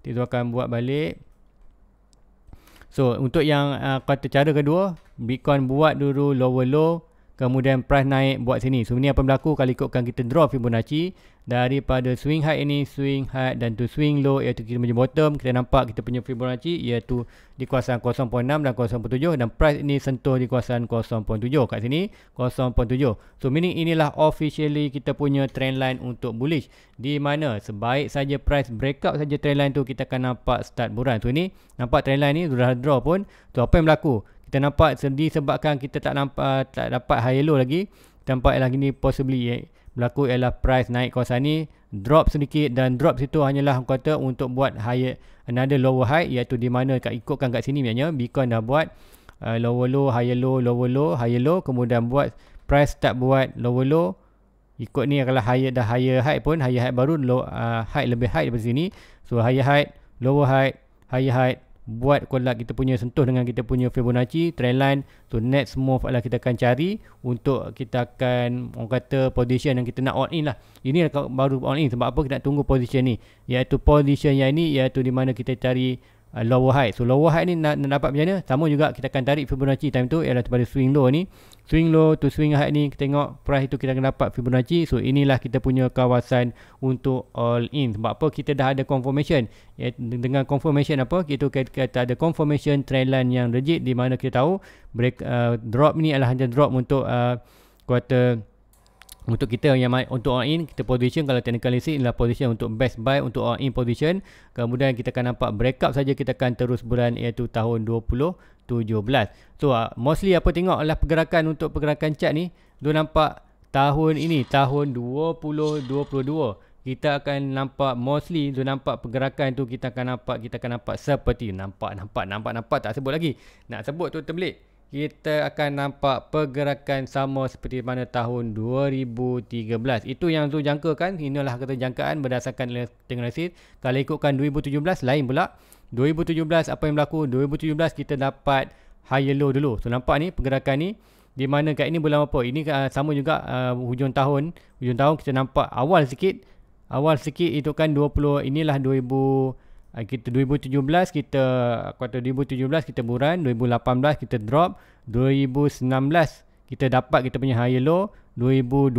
kita akan buat balik so untuk yang uh, kata cara kedua Bitcoin buat dulu lower low kemudian price naik buat sini. So ini apa berlaku kalau ikutkan kita draw Fibonacci daripada swing high ini, swing high dan tu swing low iaitu kita punya bottom. Kita nampak kita punya Fibonacci iaitu di kawasan 0.6 dan 0.7 dan price ini sentuh di kawasan 0.7 kat sini 0.7. So meaning inilah officially kita punya trend line untuk bullish di mana sebaik saja price break up saja trend line tu kita akan nampak start buran. So ini nampak trend line ni sudah draw pun. So apa yang berlaku? kita nampak sedih sebabkan kita tak nampak tak dapat high low lagi kita nampak ialah gini possibly eh, berlaku ialah price naik kawasan ni drop sedikit dan drop situ hanyalah kata untuk buat high another lower high iaitu di mana kat ikutkan kat sini maknanya Bitcoin dah buat uh, lower low higher low lower low higher low kemudian buat price tak buat lower low ikut ni adalah higher dah higher high pun higher high baru low, uh, high lebih high daripada sini so higher high lower high higher high buat kolak kita punya sentuh dengan kita punya Fibonacci trendline tu next move adalah kita akan cari untuk kita akan orang kata position yang kita nak on in lah ini baru on in sebab apa kita nak tunggu position ni iaitu position yang ini iaitu di mana kita cari uh, lower high. So lower high ni nak, nak dapat macam mana? Sama juga kita akan tarik Fibonacci time tu ialah daripada swing low ni. Swing low to swing high ni kita tengok price itu kita akan dapat Fibonacci. So inilah kita punya kawasan untuk all in. Sebab apa kita dah ada confirmation. Ya, dengan confirmation apa? Kita, kita ada confirmation trendline yang legit di mana kita tahu break, uh, drop ni adalah hanya drop untuk uh, quarter untuk kita yang untuk all in kita position kalau technical analysis adalah position untuk best buy untuk all in position kemudian kita akan nampak break up saja kita akan terus bulan iaitu tahun 2017 so ah, mostly apa tengok adalah pergerakan untuk pergerakan chart ni tu nampak tahun ini tahun 2022 kita akan nampak mostly tu nampak pergerakan tu kita akan nampak kita akan nampak seperti nampak nampak nampak nampak tak sebut lagi nak sebut tu terbelit kita akan nampak pergerakan sama seperti mana tahun 2013. Itu yang tu jangka kan Inilah kata jangkaan berdasarkan teknologi. Kalau ikutkan 2017, lain pula. 2017, apa yang berlaku? 2017, kita dapat higher low dulu. So, nampak ni pergerakan ni. Di mana kat ini bulan apa? Ini uh, sama juga uh, hujung tahun. Hujung tahun kita nampak awal sikit. Awal sikit itu kan 20, inilah 2017. Ah, kita 2017 kita kuartal 2017 kita buran 2018 kita drop 2019 kita dapat kita punya high low 2020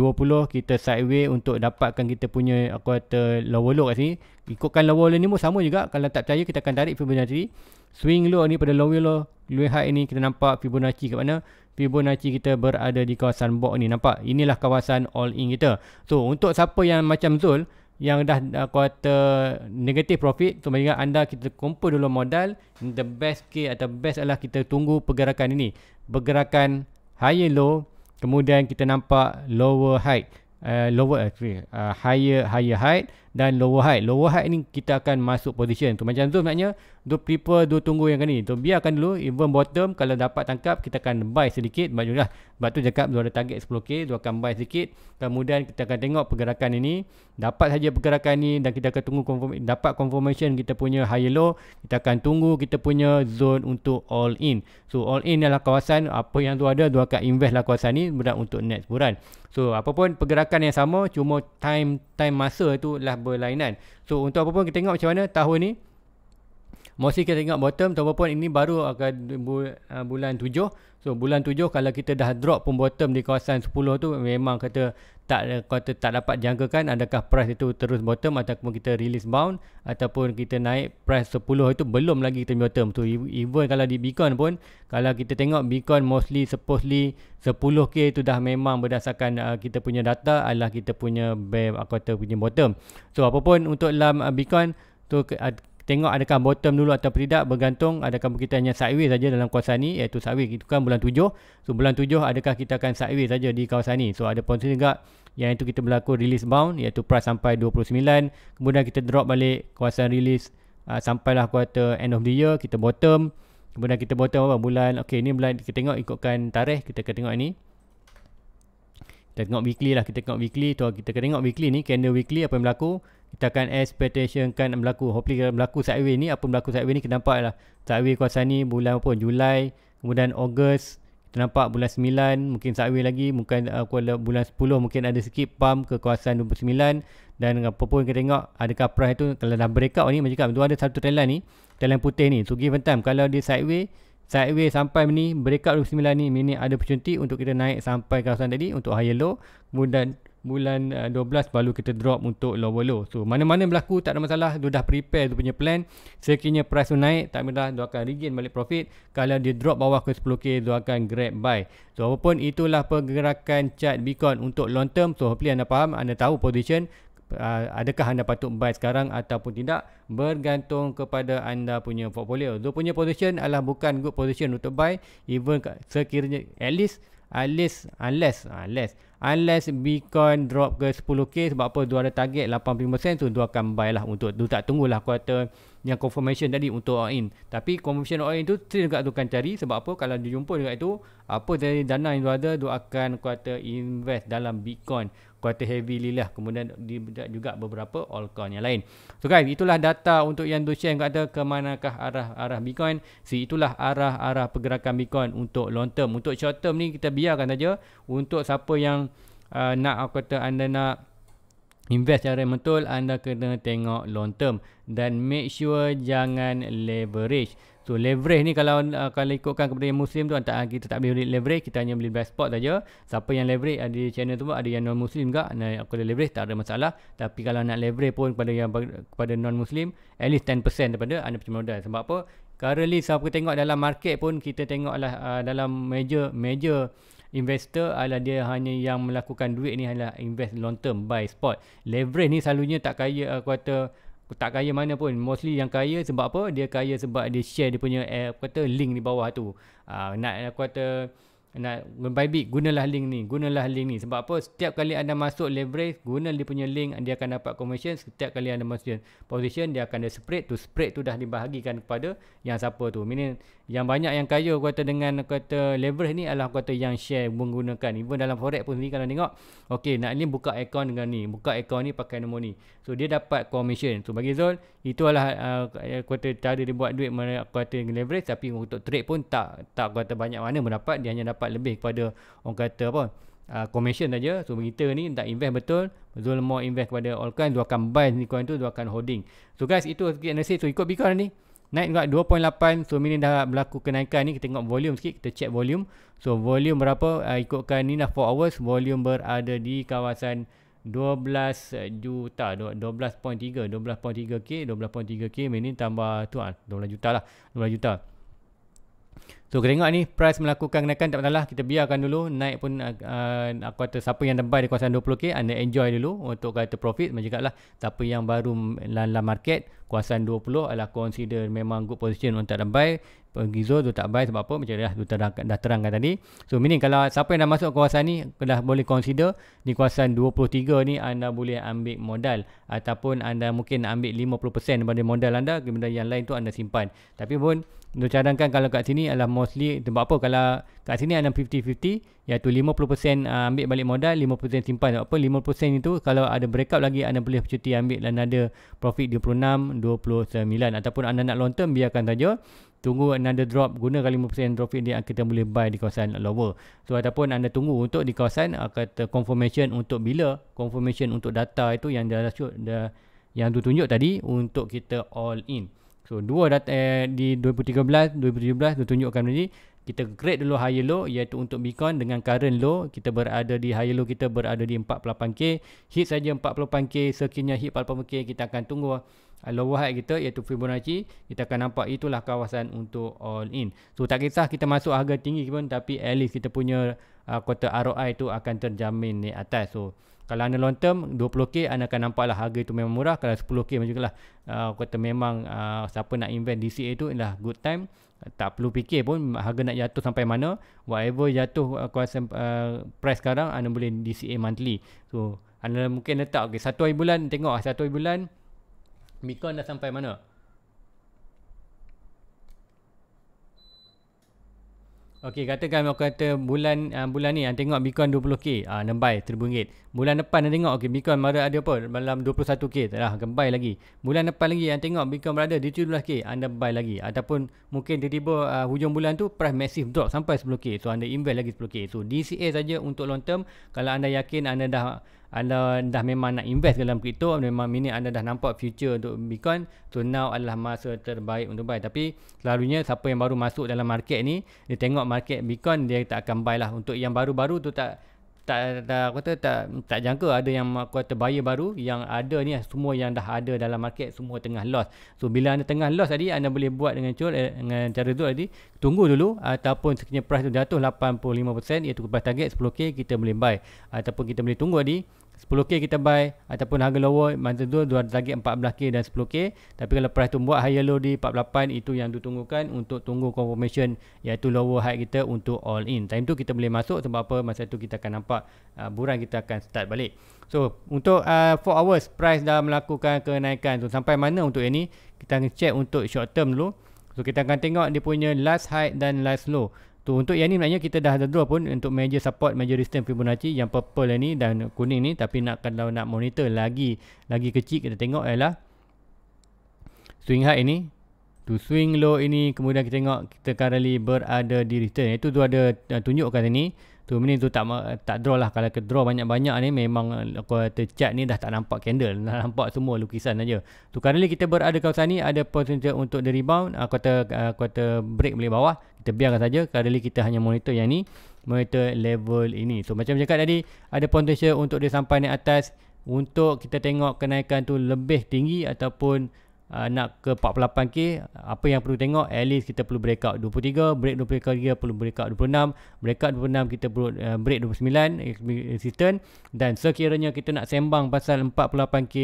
kita sideway untuk dapatkan kita punya kuartal lower low kat sini ikutkan lower low ni pun sama juga kalau tak percaya kita akan tarik Fibonacci swing low ni pada lower low lower high ni kita nampak Fibonacci kat mana Fibonacci kita berada di kawasan box ni nampak inilah kawasan all in kita so untuk siapa yang macam Zul yang dah quarter negative profit tu ingat anda kita kumpul dulu modal the best case atau best adalah kita tunggu pergerakan ini pergerakan higher low kemudian kita nampak lower high uh, eh, lower uh, higher higher high dan lower high. Lower high ni kita akan masuk position. Tu macam tu maknanya do prefer do tunggu yang kan ni. Tu biarkan dulu even bottom kalau dapat tangkap kita akan buy sedikit sebab jugalah. Sebab tu cakap dua ada target 10k, dua akan buy sedikit. Kemudian kita akan tengok pergerakan ini. Dapat saja pergerakan ini dan kita akan tunggu confirm, dapat confirmation kita punya high low, kita akan tunggu kita punya zone untuk all in. So all in adalah kawasan apa yang tu ada dua akan invest lah kawasan ni untuk next bulan. So apapun pergerakan yang sama cuma time time masa itu lah berlainan. So untuk apa pun kita tengok macam mana tahun ni mostly kita tengok bottom tahun apa pun ini baru akan uh, bulan 7. So bulan 7 kalau kita dah drop pun bottom di kawasan 10 tu memang kata tak kata tak dapat jangkakan adakah price itu terus bottom ataupun kita release bound ataupun kita naik price 10 itu belum lagi kita bottom tu e- even kalau di Bitcoin pun kalau kita tengok Bitcoin mostly supposedly 10k itu dah memang berdasarkan uh, kita punya data adalah kita punya bear aku kata punya bottom so apapun untuk dalam uh, Bitcoin tu tengok adakah bottom dulu atau tidak bergantung adakah kita hanya sideways saja dalam kawasan ni iaitu sideways itu kan bulan tujuh, so bulan tujuh adakah kita akan sideways saja di kawasan ni so ada potensi juga yang itu kita berlaku release bound iaitu price sampai 29 kemudian kita drop balik kawasan release uh, sampailah quarter end of the year kita bottom kemudian kita bottom apa bulan okey ni bulan kita tengok ikutkan tarikh kita akan tengok ini kita tengok weekly lah kita tengok weekly tu kita akan tengok weekly ni candle weekly apa yang berlaku kita akan expectation kan berlaku hopefully berlaku sideway ni apa berlaku sideway ni kita nampak lah sideway kuasa ni bulan apa Julai kemudian Ogos kita nampak bulan 9 mungkin sideway lagi mungkin uh, bulan 10 mungkin ada skip pump ke kawasan 29 dan apa pun kita tengok adakah price tu kalau dah breakout ni macam cakap tu ada satu trend ni trend putih ni so give time kalau dia sideway sideway sampai ni breakout 29 ni minit ada percuti untuk kita naik sampai kawasan tadi untuk higher low kemudian bulan 12 uh, baru kita drop untuk lower low so mana-mana berlaku tak ada masalah dia dah prepare tu punya plan sekiranya price tu naik tak ada dia akan regain balik profit kalau dia drop bawah ke 10k dia akan grab buy so apapun itulah pergerakan chart Bitcoin untuk long term so hopefully anda faham anda tahu position Ah, adakah anda patut buy sekarang ataupun tidak bergantung kepada anda punya portfolio. Zul punya position adalah bukan good position untuk buy even sekiranya at least at least unless unless unless Bitcoin drop ke 10k sebab apa dua ada target 85% tu dua akan buy lah untuk tu tak tunggulah kuota yang confirmation tadi untuk all in tapi confirmation all in tu trade dekat tu kan cari sebab apa kalau dia jumpa dekat tu apa dari dana yang dia ada dia akan kuota invest dalam Bitcoin kuota heavy lah kemudian dia juga beberapa all coin yang lain so guys itulah data untuk yang tu share kata ke manakah arah arah Bitcoin si itulah arah arah pergerakan Bitcoin untuk long term untuk short term ni kita biarkan saja untuk siapa yang uh, nak aku kata anda nak invest secara betul anda kena tengok long term dan make sure jangan leverage So leverage ni kalau uh, kalau ikutkan kepada yang muslim tu antara kita tak boleh leverage kita hanya beli best spot saja. Siapa yang leverage ada di channel tu pun ada yang non muslim juga. Nah aku boleh leverage tak ada masalah. Tapi kalau nak leverage pun kepada yang kepada non muslim at least 10% daripada anda punya modal. Sebab apa? Currently siapa tengok dalam market pun kita tengoklah uh, dalam major major investor adalah dia hanya yang melakukan duit ni adalah invest long term buy spot leverage ni selalunya tak kaya aku kata tak kaya mana pun mostly yang kaya sebab apa dia kaya sebab dia share dia punya eh, aku link di bawah tu uh, nak aku kata nak Bybit gunalah link ni gunalah link ni sebab apa setiap kali anda masuk leverage guna dia punya link dia akan dapat commission setiap kali anda masuk position dia akan ada spread tu spread tu dah dibahagikan kepada yang siapa tu meaning yang banyak yang kaya kata dengan kata leverage ni adalah kata yang share menggunakan even dalam forex pun ni kalau tengok okey nak ni buka account dengan ni buka account ni pakai nombor ni so dia dapat commission so bagi Zul itu adalah uh, kata cara dia buat duit mana kata dengan leverage tapi untuk trade pun tak tak kata banyak mana mendapat dia hanya dapat lebih kepada orang kata apa uh, commission saja so kita ni tak invest betul Zul mau invest kepada all kind dia akan buy ni kawan tu dia akan holding so guys itu sikit analisis so ikut Bitcoin ni Naik dekat 2.8 So ini dah berlaku kenaikan ni Kita tengok volume sikit Kita check volume So volume berapa uh, Ikutkan ni lah 4 hours Volume berada di kawasan 12 juta 12.3 12.3k 12.3k Ini tambah tu 12 ah, juta lah 12 juta So kita tengok ni price melakukan kenaikan tak masalah kita biarkan dulu naik pun uh, aku kata siapa yang dah di kawasan 20k anda enjoy dulu untuk kata profit macam jugaklah siapa yang baru dalam market kawasan 20 adalah consider memang good position untuk dah buy pergi zone tu tak buy sebab apa macam dah, dah terangkan tadi so meaning kalau siapa yang dah masuk kawasan ni dah boleh consider di kawasan 23 ni anda boleh ambil modal ataupun anda mungkin ambil 50% daripada modal anda kemudian yang lain tu anda simpan tapi pun untuk cadangkan kalau kat sini adalah mostly sebab apa kalau kat sini ada 50-50 iaitu 50% uh, ah, ambil balik modal 50% simpan sebab apa 50% itu kalau ada breakup lagi anda boleh cuti ambil dan ada profit 26 29 ataupun anda nak long term biarkan saja tunggu another drop guna gunakan 5% profit ni kita boleh buy di kawasan lower so ataupun anda tunggu untuk di kawasan uh, kata confirmation untuk bila confirmation untuk data itu yang dah, dah, dah yang tu tunjuk tadi untuk kita all in. So dua data eh, di 2013, 2017 tu tunjukkan ni kita create dulu high low iaitu untuk Bitcoin dengan current low kita berada di high low kita berada di 48k hit saja 48k sekiranya hit 48k kita akan tunggu ah, lower high kita iaitu Fibonacci kita akan nampak itulah kawasan untuk all in so tak kisah kita masuk harga tinggi pun tapi at least kita punya uh, ah, kota ROI tu akan terjamin di atas so kalau anda long term 20k anda akan nampaklah harga itu memang murah kalau 10k macam itulah uh, aku kata memang uh, siapa nak invest DCA itu adalah good time tak perlu fikir pun harga nak jatuh sampai mana whatever jatuh uh, ah, kuasa uh, price sekarang anda boleh DCA monthly so anda mungkin letak okay, satu hari bulan tengok lah satu hari bulan Bitcoin dah sampai mana Okey, katakan aku kata bulan uh, bulan ni yang ah, tengok Bitcoin 20k, ah uh, nembai RM1000. Bulan depan yang tengok okey Bitcoin mara ada apa dalam 21k, dah gembai lagi. Bulan depan lagi yang tengok Bitcoin berada di 17k, anda buy lagi ataupun mungkin tiba-tiba uh, hujung bulan tu price massive drop sampai 10k. So anda invest lagi 10k. So DCA saja untuk long term. Kalau anda yakin anda dah anda dah memang nak invest dalam crypto memang minit anda dah nampak future untuk Bitcoin so now adalah masa terbaik untuk buy tapi selalunya siapa yang baru masuk dalam market ni dia tengok market Bitcoin dia tak akan buy lah untuk yang baru-baru tu tak tak dah aku kata tak tak jangka ada yang aku kata buyer baru yang ada ni lah, semua yang dah ada dalam market semua tengah loss. So bila anda tengah loss tadi anda boleh buat dengan cul eh, dengan cara tu tadi tunggu dulu ataupun sekiranya price tu jatuh 85% iaitu kepada target 10k kita boleh buy ataupun kita boleh tunggu tadi 10k kita buy ataupun harga lower masa tu dua target 14k dan 10k tapi kalau price tu buat higher low di 48 itu yang ditunggukan untuk tunggu confirmation iaitu lower high kita untuk all in time tu kita boleh masuk sebab apa masa tu kita akan nampak uh, buran kita akan start balik so untuk 4 uh, hours price dah melakukan kenaikan so sampai mana untuk ini kita akan check untuk short term dulu so kita akan tengok dia punya last high dan last low Tu untuk yang ni maknanya kita dah ada draw pun untuk major support major resistance Fibonacci yang purple ni dan kuning ni tapi nak kalau nak monitor lagi lagi kecil kita tengok ialah swing high ini tu swing low ini kemudian kita tengok kita currently berada di return iaitu tu ada uh, tunjukkan ini tu ni tu tak tak draw lah kalau ke draw banyak-banyak ni memang eh, aku kata chat ni dah tak nampak candle dah nampak semua lukisan aja tu kali kita berada di kawasan ni ada potential untuk di rebound aku kata aku kata break balik bawah kita biarkan saja kali kita hanya monitor yang ni monitor level ini so macam cakap tadi ada potential untuk dia sampai naik atas untuk kita tengok kenaikan tu lebih tinggi ataupun uh, nak ke 48k apa yang perlu tengok at least kita perlu breakout 23 break 23 perlu breakout 26 breakout 26 kita perlu uh, break 29 resistant. Eh, dan sekiranya kita nak sembang pasal 48k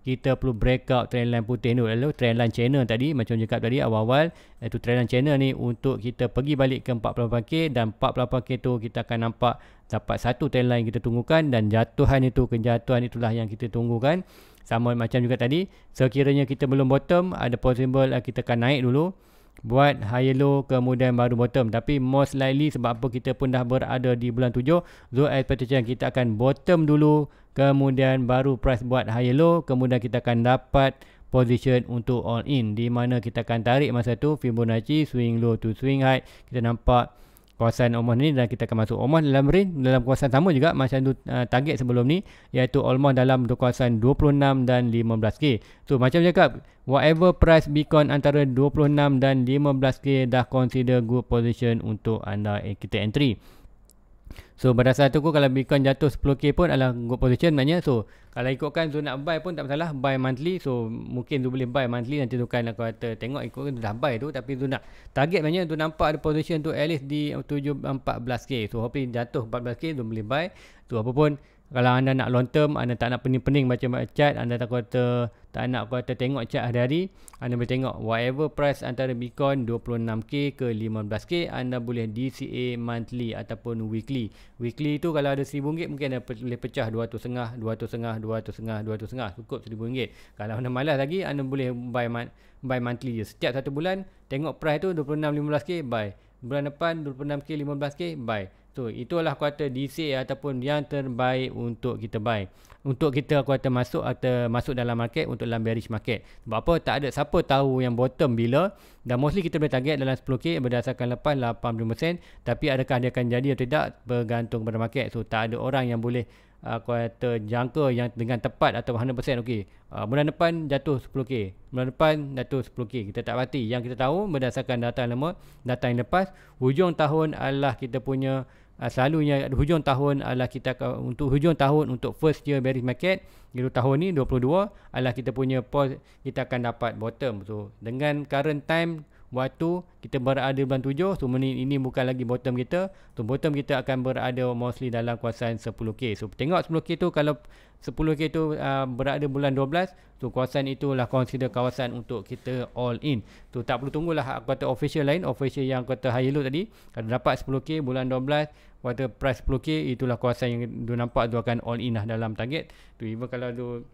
kita perlu breakout trendline putih tu lalu trendline channel tadi macam cakap tadi awal-awal itu eh, trendline channel ni untuk kita pergi balik ke 48k dan 48k tu kita akan nampak dapat satu trendline kita tunggukan dan jatuhan itu kejatuhan itulah yang kita tunggukan sama macam juga tadi sekiranya kita belum bottom ada possible eh, kita akan naik dulu buat higher low kemudian baru bottom tapi most likely sebab apa kita pun dah berada di bulan 7 so expectation kita akan bottom dulu kemudian baru price buat higher low kemudian kita akan dapat position untuk all in di mana kita akan tarik masa tu Fibonacci swing low to swing high kita nampak kawasan Oman ni dan kita akan masuk Oman dalam ring dalam kawasan sama juga macam tu uh, target sebelum ni iaitu Oman dalam kawasan 26 dan 15k. So macam cakap whatever price Bitcoin antara 26 dan 15k dah consider good position untuk anda eh, kita entry. So berdasarkan tu pun kalau Bitcoin jatuh 10k pun adalah good position maknanya. So kalau ikutkan Zul nak buy pun tak masalah buy monthly. So mungkin Zul boleh buy monthly nanti tu kan aku kata tengok ikutkan dah buy tu. Tapi tu nak target maknanya tu nampak ada position tu at least di 14k. So hopefully jatuh 14k tu boleh buy. Tu apa pun kalau anda nak long term, anda tak nak pening-pening baca baca chat, anda tak kata tak nak kata tengok chat hari-hari, anda boleh tengok whatever price antara Bitcoin 26k ke 15k, anda boleh DCA monthly ataupun weekly. Weekly tu kalau ada RM1,000 mungkin anda boleh pecah RM200, RM200, RM200, RM200, RM200, cukup RM1,000. Kalau anda malas lagi, anda boleh buy, buy monthly je. Setiap satu bulan, tengok price tu 26 15 k buy. Bulan depan 26 k 15 k buy. So itulah kuarter DC ataupun yang terbaik untuk kita buy. Untuk kita kuarter masuk atau masuk dalam market untuk dalam bearish market. Sebab apa tak ada siapa tahu yang bottom bila dan mostly kita boleh target dalam 10k berdasarkan lepas 85 sen tapi adakah dia akan jadi atau tidak bergantung kepada market. So tak ada orang yang boleh aku kata jangka yang dengan tepat atau 100% okey. Uh, bulan depan jatuh 10k. Bulan depan jatuh 10k. Kita tak pasti. Yang kita tahu berdasarkan data lama, data yang lepas, hujung tahun adalah kita punya uh, selalunya hujung tahun adalah kita akan untuk hujung tahun untuk first year bearish market iaitu tahun ni 22 adalah kita punya post kita akan dapat bottom. So dengan current time buat tu kita berada bulan tujuh, so menit ini bukan lagi bottom kita so bottom kita akan berada mostly dalam kuasaan 10k so tengok 10k tu kalau 10k tu uh, berada bulan 12 so kawasan itulah consider kawasan untuk kita all in so tak perlu tunggulah aku kata official lain official yang kata high low tadi kalau dapat 10k bulan 12 Water price 10k itulah kawasan yang dia nampak tu akan all in lah dalam target. Tu even kalau dia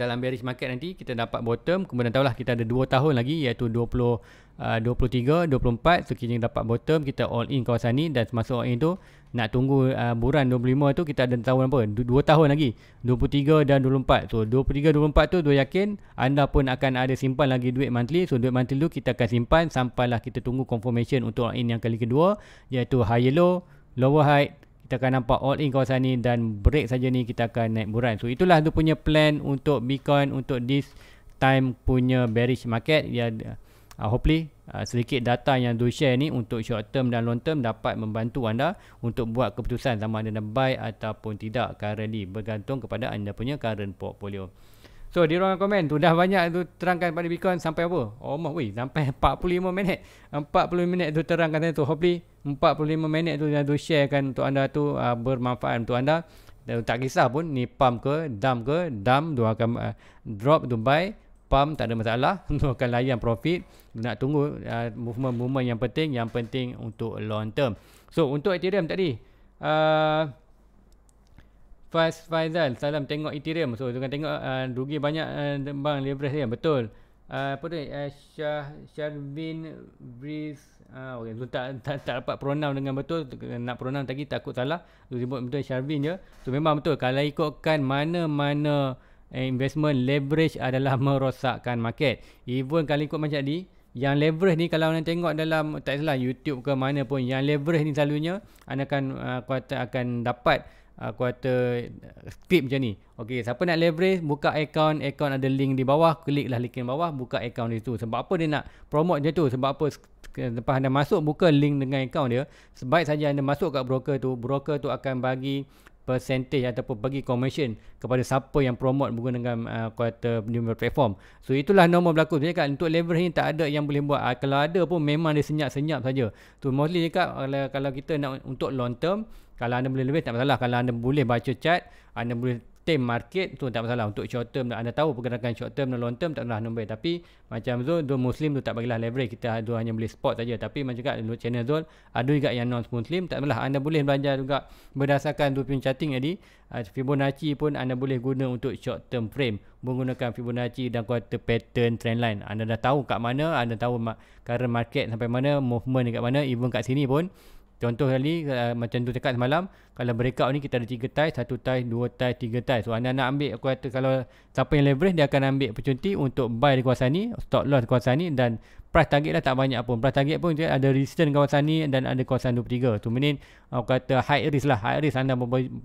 dalam bearish market nanti kita dapat bottom kemudian tahulah kita ada 2 tahun lagi iaitu 20 uh, 23 24 so kita dapat bottom kita all in kawasan ni dan semasa all in tu nak tunggu uh, buran 25 tu kita ada tahun apa 2 tahun lagi 23 dan 24 so 23 24 tu dua yakin anda pun akan ada simpan lagi duit monthly so duit monthly tu kita akan simpan sampailah kita tunggu confirmation untuk all in yang kali kedua iaitu high low lower high kita akan nampak all in kawasan ni dan break saja ni kita akan naik buran. So itulah tu punya plan untuk Bitcoin untuk this time punya bearish market. Ya uh, hopefully uh, sedikit data yang do share ni untuk short term dan long term dapat membantu anda untuk buat keputusan sama ada nak buy ataupun tidak currently bergantung kepada anda punya current portfolio. So dia orang komen tu dah banyak tu terangkan pada Bitcoin sampai apa? Oh mah weh sampai 45 minit. 40 minit tu terangkan tadi tu hopefully 45 minit tu dia tu sharekan untuk anda tu uh, bermanfaat untuk anda. Dan tak kisah pun ni pump ke dump ke dump dia akan uh, drop tu buy pump tak ada masalah tu akan layan profit nak tunggu uh, movement-movement yang penting yang penting untuk long term. So untuk Ethereum tadi uh, Faiz Faizal salam tengok Ethereum so jangan tengok uh, rugi banyak uh, bang leverage dia betul uh, apa tu uh, Shah Sharvin Breeze uh, ah, okay. so, tak, tak, tak dapat pronoun dengan betul nak pronoun tadi takut salah Tu sebut betul Sharvin je so memang betul kalau ikutkan mana-mana eh, investment leverage adalah merosakkan market even kalau ikut macam ni yang leverage ni kalau anda tengok dalam tak salah YouTube ke mana pun yang leverage ni selalunya anda akan uh, akan dapat uh, quarter skip macam ni. Okey, siapa nak leverage buka account, account ada link di bawah, kliklah link di bawah, buka account di situ. Sebab apa dia nak promote dia tu? Sebab apa lepas anda masuk buka link dengan account dia, sebaik saja anda masuk kat broker tu, broker tu akan bagi percentage ataupun bagi commission kepada siapa yang promote bunga dengan uh, quarter new platform. So itulah normal berlaku. Dia cakap untuk leverage ni tak ada yang boleh buat. Uh, kalau ada pun memang dia senyap-senyap saja. Tu mostly cakap kalau, kalau kita nak untuk long term, kalau anda boleh lebih tak masalah. Kalau anda boleh baca chart, anda boleh tim market tu tak masalah untuk short term anda tahu pergerakan short term dan long term tak masalah nombor tapi macam Zul Zul Muslim tu tak bagilah leverage kita Zul hanya beli spot saja tapi macam kat channel Zul ada juga yang non Muslim tak masalah. anda boleh belajar juga berdasarkan tu punya chatting tadi ah, Fibonacci pun anda boleh guna untuk short term frame menggunakan Fibonacci dan quarter pattern line. anda dah tahu kat mana anda tahu current market sampai mana movement dekat mana even kat sini pun Contoh kali uh, macam tu cakap semalam kalau breakout ni kita ada tiga tie, satu tie, dua tie, tiga tie. So anda nak ambil aku kata kalau siapa yang leverage dia akan ambil opportunity untuk buy di kawasan ni, stop loss di kawasan ni dan price target dah tak banyak pun price target pun ada resistance kawasan ni dan ada kawasan 23 tu menit uh, aku kata high risk lah high risk anda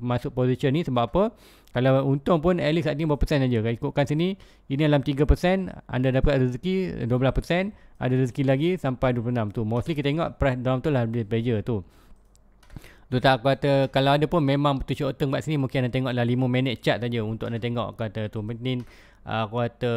masuk position ni sebab apa kalau untung pun at least saat ni berapa persen saja kalau ikutkan sini ini dalam 3 persen anda dapat rezeki 12 persen ada rezeki lagi sampai 26 tu mostly kita tengok price dalam tu lah lebih beja tu tu tak aku kata kalau ada pun memang betul short term kat sini mungkin anda tengok lah 5 minit chart saja untuk anda tengok kata tu penting uh, aku kata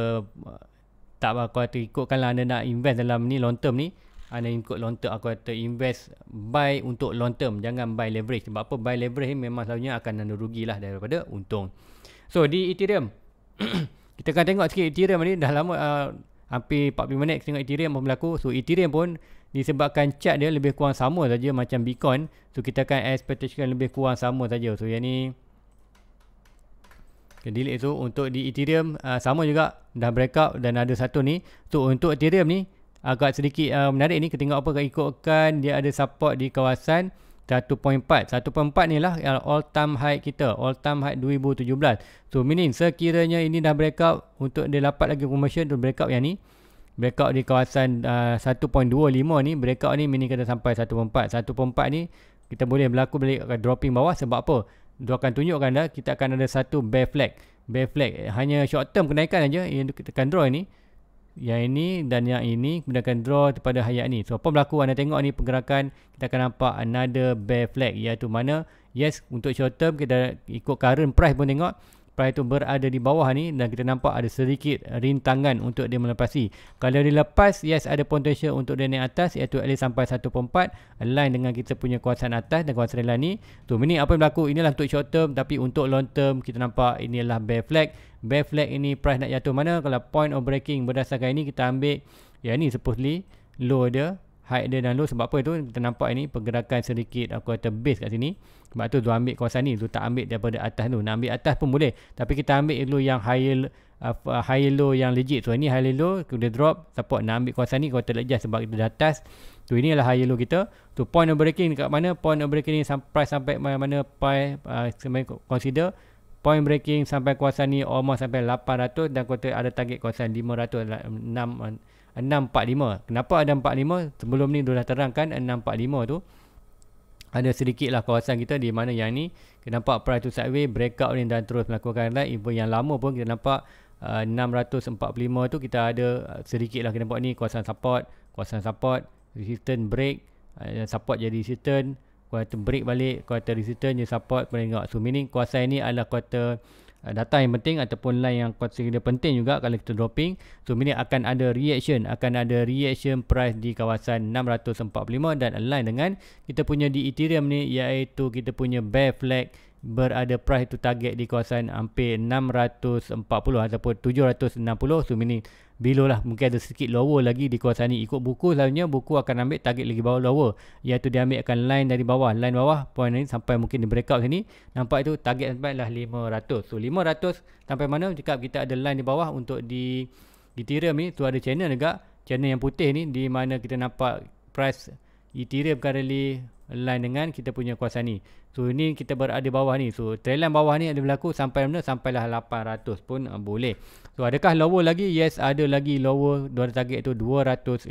tak apa aku kata ikutkanlah anda nak invest dalam ni long term ni anda ikut long term aku kata invest buy untuk long term jangan buy leverage sebab apa buy leverage ni memang selalunya akan anda rugilah daripada untung so di ethereum kita akan tengok sikit ethereum ni dah lama uh, hampir 40 minit kita tengok ethereum apa berlaku so ethereum pun disebabkan chart dia lebih kurang sama saja macam bitcoin so kita akan expectation lebih kurang sama saja so yang ni Okay, delete tu untuk di Ethereum uh, sama juga dah breakout dan ada satu ni. Tu so, untuk Ethereum ni agak sedikit uh, menarik ni kita tengok apa kita ikutkan dia ada support di kawasan 1.4. 1.4 ni lah all time high kita. All time high 2017. So meaning sekiranya ini dah breakout untuk dia dapat lagi promotion tu breakout yang ni. Breakout di kawasan uh, 1.25 ni. Breakout ni meaning kita sampai 1.4. 1.4 ni kita boleh berlaku balik uh, dropping bawah sebab apa? dia akan tunjukkan dah kita akan ada satu bear flag bear flag eh, hanya short term kenaikan aja yang kita akan draw ini yang ini dan yang ini kemudian akan draw kepada hayat ni so apa berlaku anda tengok ni pergerakan kita akan nampak another bear flag iaitu mana yes untuk short term kita ikut current price pun tengok Pride itu berada di bawah ni dan kita nampak ada sedikit rintangan untuk dia melepasi. Kalau dia lepas, yes ada potential untuk dia naik atas iaitu at least sampai 1.4 align dengan kita punya kuasaan atas dan kuasaan rela ni. Tu mini apa yang berlaku? Inilah untuk short term tapi untuk long term kita nampak inilah bear flag. Bear flag ini price nak jatuh mana? Kalau point of breaking berdasarkan ini kita ambil ya ni supposedly low dia high dia dan low sebab apa tu kita nampak ni pergerakan sedikit aku kata base kat sini sebab tu dia ambil kawasan ni tu tak ambil daripada atas tu nak ambil atas pun boleh tapi kita ambil dulu yang high uh, high low yang legit so ini high low kita drop support nak ambil kawasan ni kau tak adjust sebab kita dah atas tu ini adalah high low kita tu point of breaking dekat mana point of breaking ni sampai sampai mana pi uh, consider point breaking sampai kuasa ni almost sampai 800 dan kau ada target kawasan 500 6 645. Kenapa ada 45? Sebelum ni sudah terangkan 645 tu ada sedikit lah kawasan kita di mana yang ni kita nampak price to sideway breakout ni dan terus melakukan naik even yang lama pun kita nampak uh, 645 tu kita ada uh, sedikit lah kita nampak ni kawasan support kawasan support resistance break uh, support jadi resistance kuartal break balik kuartal resistance jadi support kemudian tengok so meaning kawasan ni adalah kuartal Ah, data yang penting ataupun line yang kuantiti penting juga kalau kita dropping so minit akan ada reaction akan ada reaction price di kawasan 645 dan align dengan kita punya di ethereum ni iaitu kita punya bear flag berada price tu target di kawasan hampir 640 ataupun 760 so mini below lah mungkin ada sedikit lower lagi di kawasan ni ikut buku selalunya buku akan ambil target lagi bawah lower iaitu dia ambil akan line dari bawah line bawah point ni sampai mungkin di breakout sini nampak itu target sampai lah 500 so 500 sampai mana jika kita ada line di bawah untuk di Ethereum ni tu ada channel juga channel yang putih ni di mana kita nampak price Ethereum currently line dengan kita punya kawasan ni So ini kita berada bawah ni. So trend bawah ni ada berlaku sampai mana? Sampailah 800 pun uh, boleh. So adakah lower lagi? Yes, ada lagi lower dari target tu 250.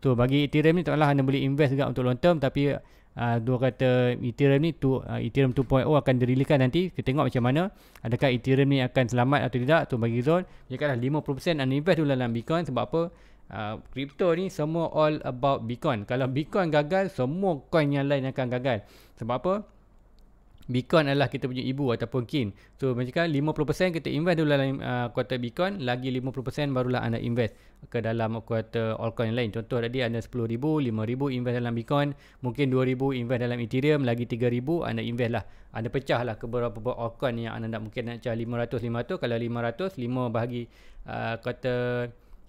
So bagi Ethereum ni taklah anda boleh invest juga untuk long term tapi uh, dua kata Ethereum ni tu uh, Ethereum 2.0 akan dirilikan nanti. Kita tengok macam mana adakah Ethereum ni akan selamat atau tidak. Tu so, bagi jika Jikalah 50% anda invest dulu dalam Bitcoin sebab apa? kripto ah, uh, ni semua all about Bitcoin. Kalau Bitcoin gagal, semua coin yang lain akan gagal. Sebab apa? Bitcoin adalah kita punya ibu ataupun kin. So macam 50% kita invest dulu dalam ah, kuota Bitcoin, lagi 50% barulah anda invest ke dalam kuota altcoin yang lain. Contoh tadi anda 10,000, 5,000 invest dalam Bitcoin, mungkin 2,000 invest dalam Ethereum, lagi 3,000 anda invest lah. Anda pecah lah ke beberapa altcoin yang anda nak mungkin nak pecah 500, 500. Kalau 500, 5 bahagi uh, kuota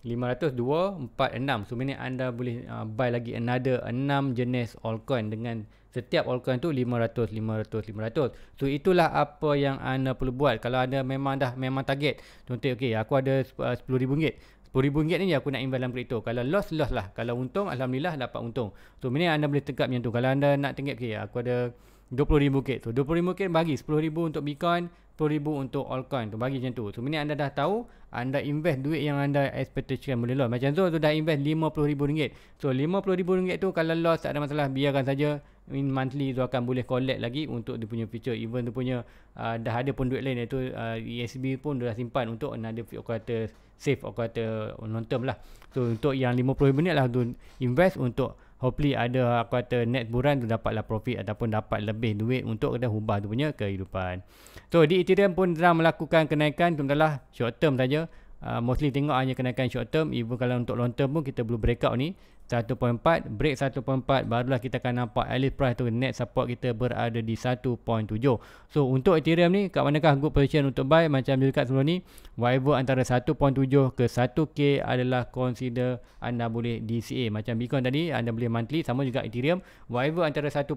5246. So ini anda boleh uh, buy lagi another 6 jenis altcoin dengan setiap altcoin tu 500 500 500. So itulah apa yang anda perlu buat. Kalau anda memang dah memang target. Contoh okey aku ada RM10,000. Uh, RM10,000 ni aku nak invest dalam crypto. Kalau loss, loss lah. Kalau untung, Alhamdulillah dapat untung. So, ini anda boleh tegak macam tu. Kalau anda nak tengok, okay, aku ada RM20,000. So, RM20,000 bagi RM10,000 untuk Bitcoin. RM10,000 untuk all coin tu bagi macam tu. So ini anda dah tahu anda invest duit yang anda expectation boleh loss. Macam tu tu dah invest RM50,000. So RM50,000 tu kalau loss tak ada masalah biarkan saja in monthly tu akan boleh collect lagi untuk dia punya future even tu punya uh, dah ada pun duit lain iaitu uh, ESB pun dah simpan untuk another few quarter safe or quarter long term lah. So untuk yang RM50,000 lah tu invest untuk hopefully ada aku kata net buran tu dapatlah profit ataupun dapat lebih duit untuk kena hubah tu punya kehidupan. So di Ethereum pun telah melakukan kenaikan tu adalah short term saja. Uh, mostly tengok hanya kenaikan short term even kalau untuk long term pun kita belum breakout ni 1.4 break 1.4 barulah kita akan nampak at least price tu net support kita berada di 1.7 so untuk ethereum ni kat manakah good position untuk buy macam dulu kat sebelum ni whatever antara 1.7 ke 1k adalah consider anda boleh DCA macam bitcoin tadi anda boleh monthly sama juga ethereum whatever antara 1.7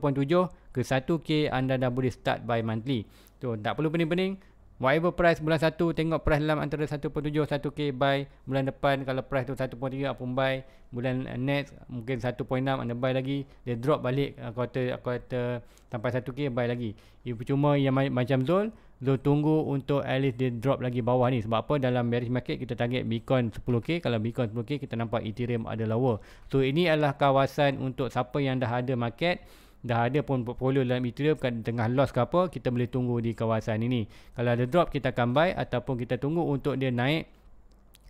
ke 1k anda dah boleh start buy monthly so tak perlu pening-pening Whatever price bulan 1 tengok price dalam antara 1.7 1k buy bulan depan kalau price tu 1.3 apa pun buy bulan next mungkin 1.6 anda buy lagi dia drop balik kuota uh, uh, kuota sampai 1k buy lagi. Ibu cuma yang macam Zul Zul tunggu untuk at least dia drop lagi bawah ni sebab apa dalam bearish market kita target Bitcoin 10k kalau Bitcoin 10k kita nampak Ethereum ada lower. So ini adalah kawasan untuk siapa yang dah ada market dah ada pun portfolio dalam Ethereum kan tengah loss ke apa kita boleh tunggu di kawasan ini kalau ada drop kita akan buy ataupun kita tunggu untuk dia naik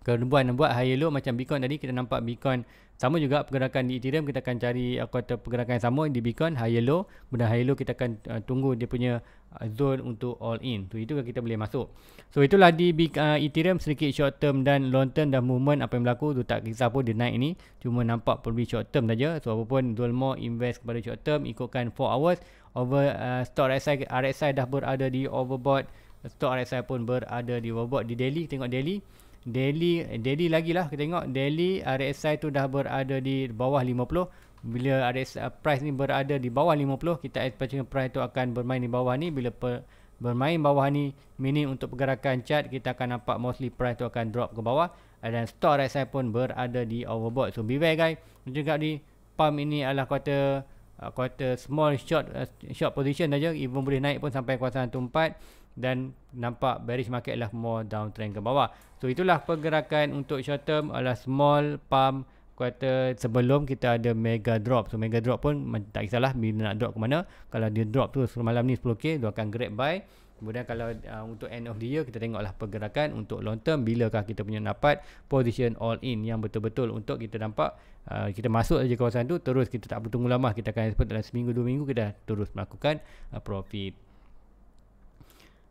kerumbuan buat high low macam Bitcoin tadi kita nampak Bitcoin sama juga pergerakan di Ethereum kita akan cari uh, kata pergerakan yang sama di Bitcoin high low, kemudian high low kita akan uh, tunggu dia punya uh, zone untuk all in. So itu kita boleh masuk. So itulah di uh, Ethereum sedikit short term dan long term dan movement apa yang berlaku tu tak kisah pun dia naik ni. Cuma nampak perlu short term saja. So apapun dual more invest kepada short term ikutkan 4 hours over uh, stock RSI RSI dah berada di overbought. Stock RSI pun berada di overbought di daily tengok daily daily daily lagi lah kita tengok daily RSI tu dah berada di bawah 50 bila RSI uh, price ni berada di bawah 50 kita expect price tu akan bermain di bawah ni bila per, bermain bawah ni meaning untuk pergerakan chart kita akan nampak mostly price tu akan drop ke bawah dan stock RSI pun berada di overbought so beware guys juga di pump ini adalah kuota Uh, quarter small short uh, short position saja even boleh naik pun sampai kawasan 104 dan nampak bearish market lah more downtrend ke bawah so itulah pergerakan untuk short term adalah small pump kuarter sebelum kita ada mega drop so mega drop pun tak kisahlah bila nak drop ke mana kalau dia drop terus semalam ni 10k dia akan grab buy Kemudian kalau uh, untuk end of the year kita tengoklah pergerakan untuk long term bilakah kita punya dapat position all in yang betul-betul untuk kita nampak uh, kita masuk saja kawasan tu terus kita tak perlu tunggu lama kita akan expert dalam seminggu dua minggu kita terus melakukan uh, profit.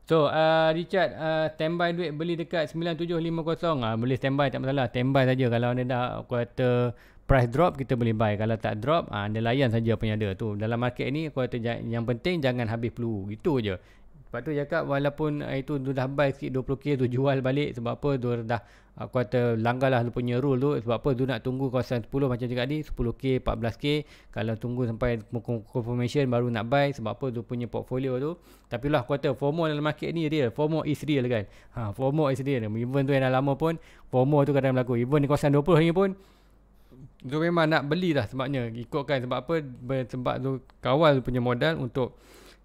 So uh, Richard uh, standby duit beli dekat 9750 uh, ah, boleh standby tak masalah standby saja kalau anda dah kuota price drop kita boleh buy kalau tak drop uh, anda layan saja apa yang ada tu dalam market ni kuota yang penting jangan habis peluru gitu je sebab tu cakap walaupun eh, itu dah buy sikit 20k tu jual balik sebab apa tu dah aku kata langgar lah dia punya rule tu sebab apa tu nak tunggu kawasan 10 macam cakap ni 10k 14k kalau tunggu sampai confirmation baru nak buy sebab apa tu punya portfolio tu tapi lah aku kata FOMO dalam market ni real FOMO is real kan ha, FOMO is real even tu yang dah lama pun FOMO tu kadang berlaku even di kawasan 20 ni pun tu memang nak beli lah sebabnya ikutkan sebab apa sebab tu kawal punya modal untuk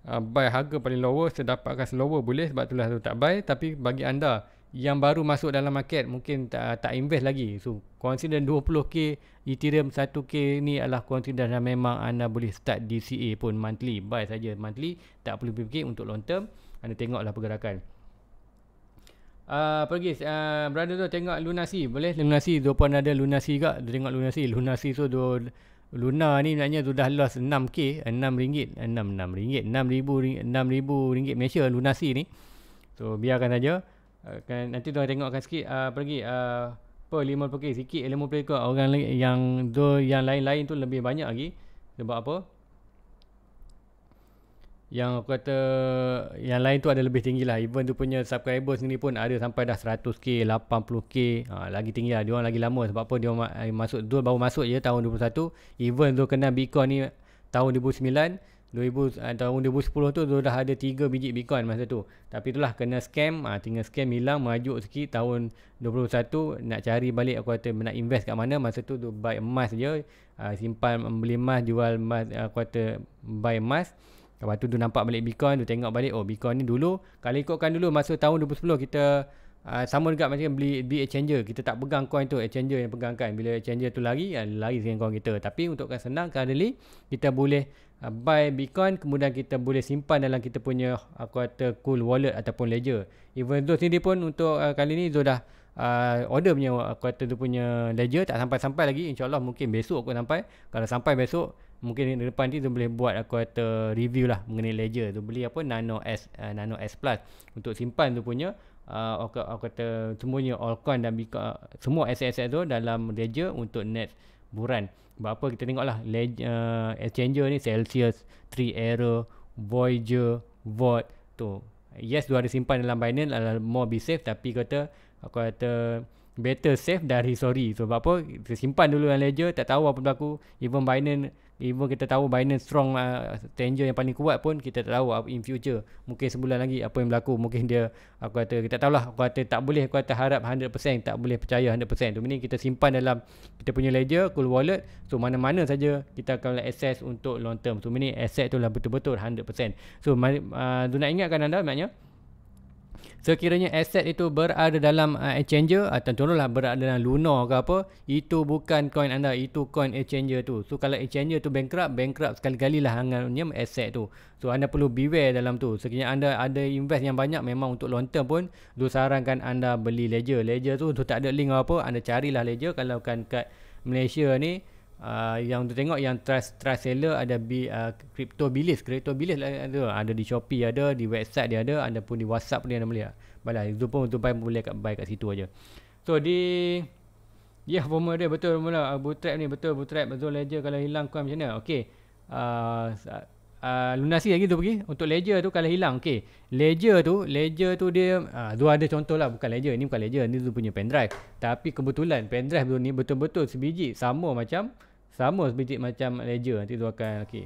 uh, buy harga paling lower saya dapatkan slower boleh sebab itulah tu tak buy tapi bagi anda yang baru masuk dalam market mungkin tak, tak invest lagi so consider 20k Ethereum 1k ni adalah consider dan memang anda boleh start DCA pun monthly buy saja monthly tak perlu fikir untuk long term anda tengoklah pergerakan Uh, ah, pergi uh, ah, brother tu tengok lunasi boleh lunasi tu pun ada lunasi juga tengok lunasi lunasi tu so, Luna ni maknanya tu dah lost 6k, 6 ringgit, 6 6 ringgit, 6000 ribu ringgit Malaysia lunasi ni. So biarkan saja. Akan eh, nanti tuan tengokkan sikit uh, eh, pergi lagi eh, a lima pergi sikit elemen pergi orang yang do yang lain-lain tu lebih banyak lagi sebab apa? yang aku kata yang lain tu ada lebih tinggi lah even tu punya subscriber sendiri pun ada sampai dah 100k 80k ha, lagi tinggi lah dia orang lagi lama sebab apa dia ma- eh, masuk dua baru masuk je tahun 21 even tu kena bitcoin ni tahun 2009 2000, eh, tahun 2010 tu dah ada 3 biji bitcoin masa tu tapi itulah kena scam ha, tinggal scam hilang merajuk sikit tahun 21 nak cari balik aku kata nak invest kat mana masa tu tu buy emas je ha, simpan beli emas jual emas aku kata buy emas Lepas tu tu nampak balik Bitcoin, tu tengok balik oh Bitcoin ni dulu kalau ikutkan dulu masa tahun 2010 kita uh, sama juga macam beli beli exchanger, kita tak pegang coin tu, exchanger yang pegangkan. Bila exchanger tu lari, uh, lari dengan coin kita. Tapi untuk kan senang currently kita boleh uh, buy Bitcoin kemudian kita boleh simpan dalam kita punya aku uh, kata cool wallet ataupun ledger. Even though sendiri pun untuk uh, kali ni Zul dah Uh, order punya aku kata tu punya ledger tak sampai-sampai lagi insyaAllah mungkin besok aku sampai kalau sampai besok mungkin depan nanti tu boleh buat aku kata review lah mengenai ledger tu beli apa nano s uh, nano s plus untuk simpan tu punya uh, aku, kata semuanya altcoin dan Bitcoin, uh, semua asset-asset tu dalam ledger untuk net buran sebab apa kita tengok lah leg, uh, eh, exchanger ni celsius 3 arrow voyager vault tu yes dua ada simpan dalam binance adalah more be safe tapi kata aku kata better safe dari sorry so, sebab apa kita simpan dulu dalam ledger tak tahu apa berlaku even binance Even kita tahu Binance strong uh, Tanger yang paling kuat pun Kita tak tahu uh, in future Mungkin sebulan lagi apa yang berlaku Mungkin dia Aku kata kita tak tahulah Aku kata tak boleh Aku kata harap 100% Tak boleh percaya 100% Demi ni kita simpan dalam Kita punya ledger Cool wallet So mana-mana saja Kita akan access untuk long term So ini asset tu lah betul-betul 100% So uh, do nak ingatkan anda maknanya sekiranya aset itu berada dalam uh, exchanger atau ah, contohlah berada dalam Luna ke apa itu bukan coin anda itu coin exchanger tu so kalau exchanger tu bankrupt bankrupt sekali-kali lah hangannya aset tu so anda perlu beware dalam tu sekiranya anda ada invest yang banyak memang untuk long term pun tu sarankan anda beli ledger ledger tu tu tak ada link apa anda carilah ledger kalau kan kat Malaysia ni Ah, yang tu tengok yang trust trust seller ada bi uh, crypto bilis crypto bilis lah ada ada di Shopee ada di website dia ada ada pun di WhatsApp pun dia ada boleh lah. balah itu pun untuk buy boleh kat buy kat situ aja so di ya yeah, formula dia betul formula uh, ah, bootstrap ni betul bootstrap betul ledger kalau hilang kau macam mana okey uh, uh, lunasi lagi tu pergi untuk ledger tu kalau hilang okey ledger tu ledger tu dia uh, dua ada contoh lah bukan ledger ni bukan ledger ni tu punya pendrive tapi kebetulan pendrive tu ni betul-betul sebiji sama macam sama seperti macam ledger nanti tu akan okey.